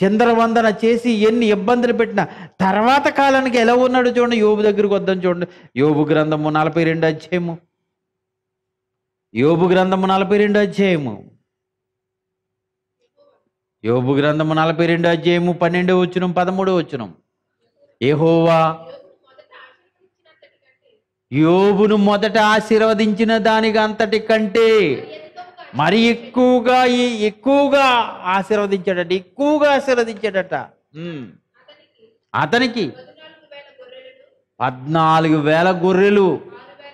చంద్రవందన చేసి ఎన్ని ఇబ్బందులు పెట్టిన తర్వాత కాలానికి ఎలా ఉన్నాడు చూడండి యోబు దగ్గరికి వద్దని చూడండి యోబు గ్రంథము నలభై రెండు అధ్యాయము యోబు గ్రంథము నలభై రెండు అధ్యాయము యోబు గ్రంథము నలభై రెండు అధ్యాయము పన్నెండు వచ్చునం పదమూడు వచ్చునం ఏహోవా యోబును మొదట ఆశీర్వదించిన దానికి అంతటి కంటే మరి ఎక్కువగా ఎక్కువగా ఆశీర్వదించాడట ఎక్కువగా ఆశీర్వదించాడట అతనికి పద్నాలుగు వేల గొర్రెలు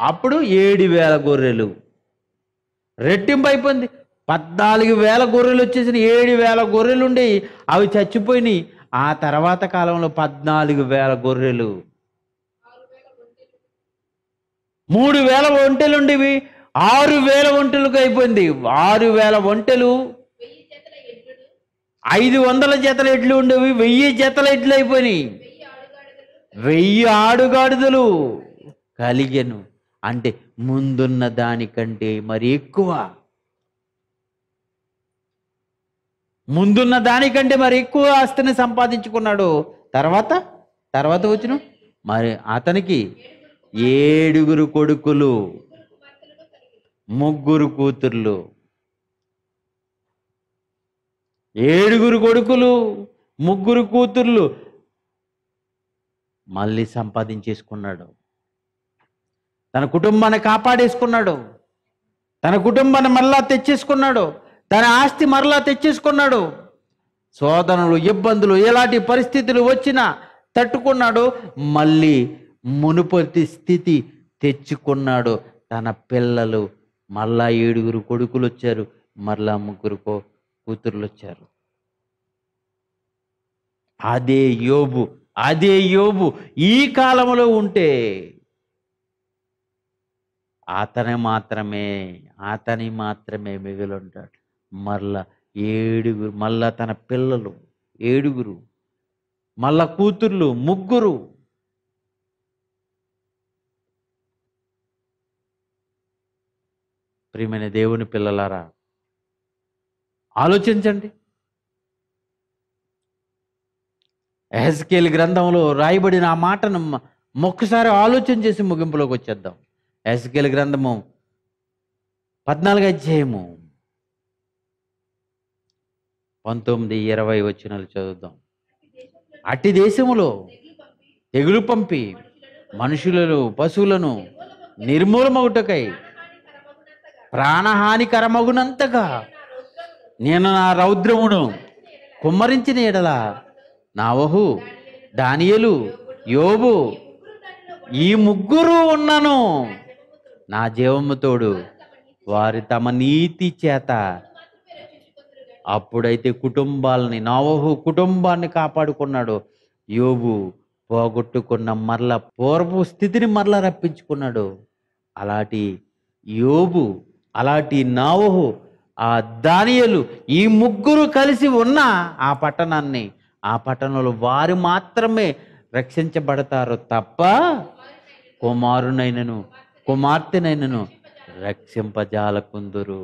అప్పుడు ఏడు వేల గొర్రెలు రెట్టింపు అయిపోయింది పద్నాలుగు వేల గొర్రెలు వచ్చేసిన ఏడు వేల గొర్రెలు ఉండేవి అవి చచ్చిపోయినాయి ఆ తర్వాత కాలంలో పద్నాలుగు వేల గొర్రెలు మూడు వేల ఒంటెలు ఉండేవి ఆరు వేల ఒంటెలకు అయిపోయింది ఆరు వేల ఒంటెలు ఐదు వందల జతల ఎడ్లు ఉండేవి వెయ్యి జతల ఎడ్లు అయిపోయినాయి వెయ్యి ఆడుగాడుదలు కలిగను అంటే ముందున్న దానికంటే మరి ఎక్కువ ముందున్న దానికంటే మరి ఎక్కువ ఆస్తిని సంపాదించుకున్నాడు తర్వాత తర్వాత వచ్చిన మరి అతనికి ఏడుగురు కొడుకులు ముగ్గురు కూతుర్లు ఏడుగురు కొడుకులు ముగ్గురు కూతుర్లు మళ్ళీ సంపాదించేసుకున్నాడు తన కుటుంబాన్ని కాపాడేసుకున్నాడు తన కుటుంబాన్ని మరలా తెచ్చేసుకున్నాడు తన ఆస్తి మరలా తెచ్చేసుకున్నాడు శోధనలు ఇబ్బందులు ఎలాంటి పరిస్థితులు వచ్చినా తట్టుకున్నాడు మళ్ళీ మునుపతి స్థితి తెచ్చుకున్నాడు తన పిల్లలు మళ్ళా ఏడుగురు కొడుకులు వచ్చారు మరలా ముగ్గురు కూతుర్లు వచ్చారు అదే యోబు అదే యోబు ఈ కాలంలో ఉంటే అతని మాత్రమే అతని మాత్రమే మిగిలి ఉంటాడు మళ్ళా ఏడుగురు మళ్ళా తన పిల్లలు ఏడుగురు మళ్ళా కూతుర్లు ముగ్గురు ప్రియమైన దేవుని పిల్లలారా ఆలోచించండి ఎహెస్కేల్ గ్రంథంలో రాయబడిన ఆ మాటను మొక్కసారి ఆలోచన చేసి ముగింపులోకి వచ్చేద్దాం ఎహెస్కేల్ గ్రంథము పద్నాలుగు అధ్యాయము పంతొమ్మిది ఇరవై వచ్చినాలు చదువుదాం అట్టి దేశములో తెగులు పంపి మనుషులను పశువులను నిర్మూలమవుటకై ప్రాణహానికరమగునంతగా నేను నా రౌద్రమును కుమ్మరించిన నా వహు దానియలు యోబు ఈ ముగ్గురు ఉన్నను నా జీవముతోడు వారి తమ నీతి చేత అప్పుడైతే కుటుంబాలని నావహు కుటుంబాన్ని కాపాడుకున్నాడు యోబు పోగొట్టుకున్న మరల పూర్వపు స్థితిని మరల రప్పించుకున్నాడు అలాంటి యోబు అలాంటి నావహు ఆ దానియలు ఈ ముగ్గురు కలిసి ఉన్న ఆ పట్టణాన్ని ఆ పట్టణంలో వారు మాత్రమే రక్షించబడతారు తప్ప కుమారునైనను కుమార్తెనైనను రక్షింపజాలకుందురు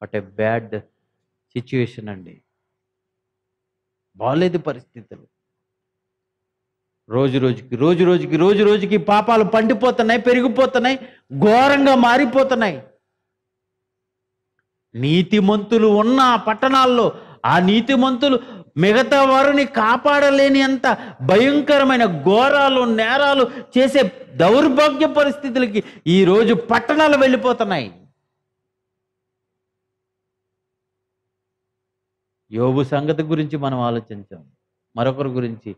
వాట్ ఎ బ్యాడ్ సిచ్యువేషన్ అండి బాగలేదు పరిస్థితులు రోజు రోజుకి రోజు రోజుకి రోజు రోజుకి పాపాలు పండిపోతున్నాయి పెరిగిపోతున్నాయి ఘోరంగా మారిపోతున్నాయి నీతిమంతులు ఉన్న పట్టణాల్లో ఆ నీతిమంతులు మిగతా వారిని కాపాడలేని అంత భయంకరమైన ఘోరాలు నేరాలు చేసే దౌర్భాగ్య పరిస్థితులకి ఈరోజు పట్టణాలు వెళ్ళిపోతున్నాయి యోగు సంగతి గురించి మనం ఆలోచించాం మరొకరి గురించి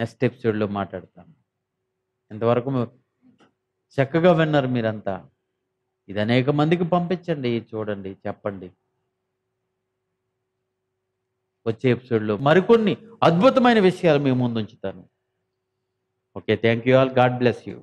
నెక్స్ట్ ఎపిసోడ్లో మాట్లాడతాం ఇంతవరకు చక్కగా విన్నారు మీరంతా ఇది అనేక మందికి పంపించండి చూడండి చెప్పండి వచ్చే ఎపిసోడ్లో మరికొన్ని అద్భుతమైన విషయాలు మీ ముందు ఉంచుతాను okay thank you all God bless you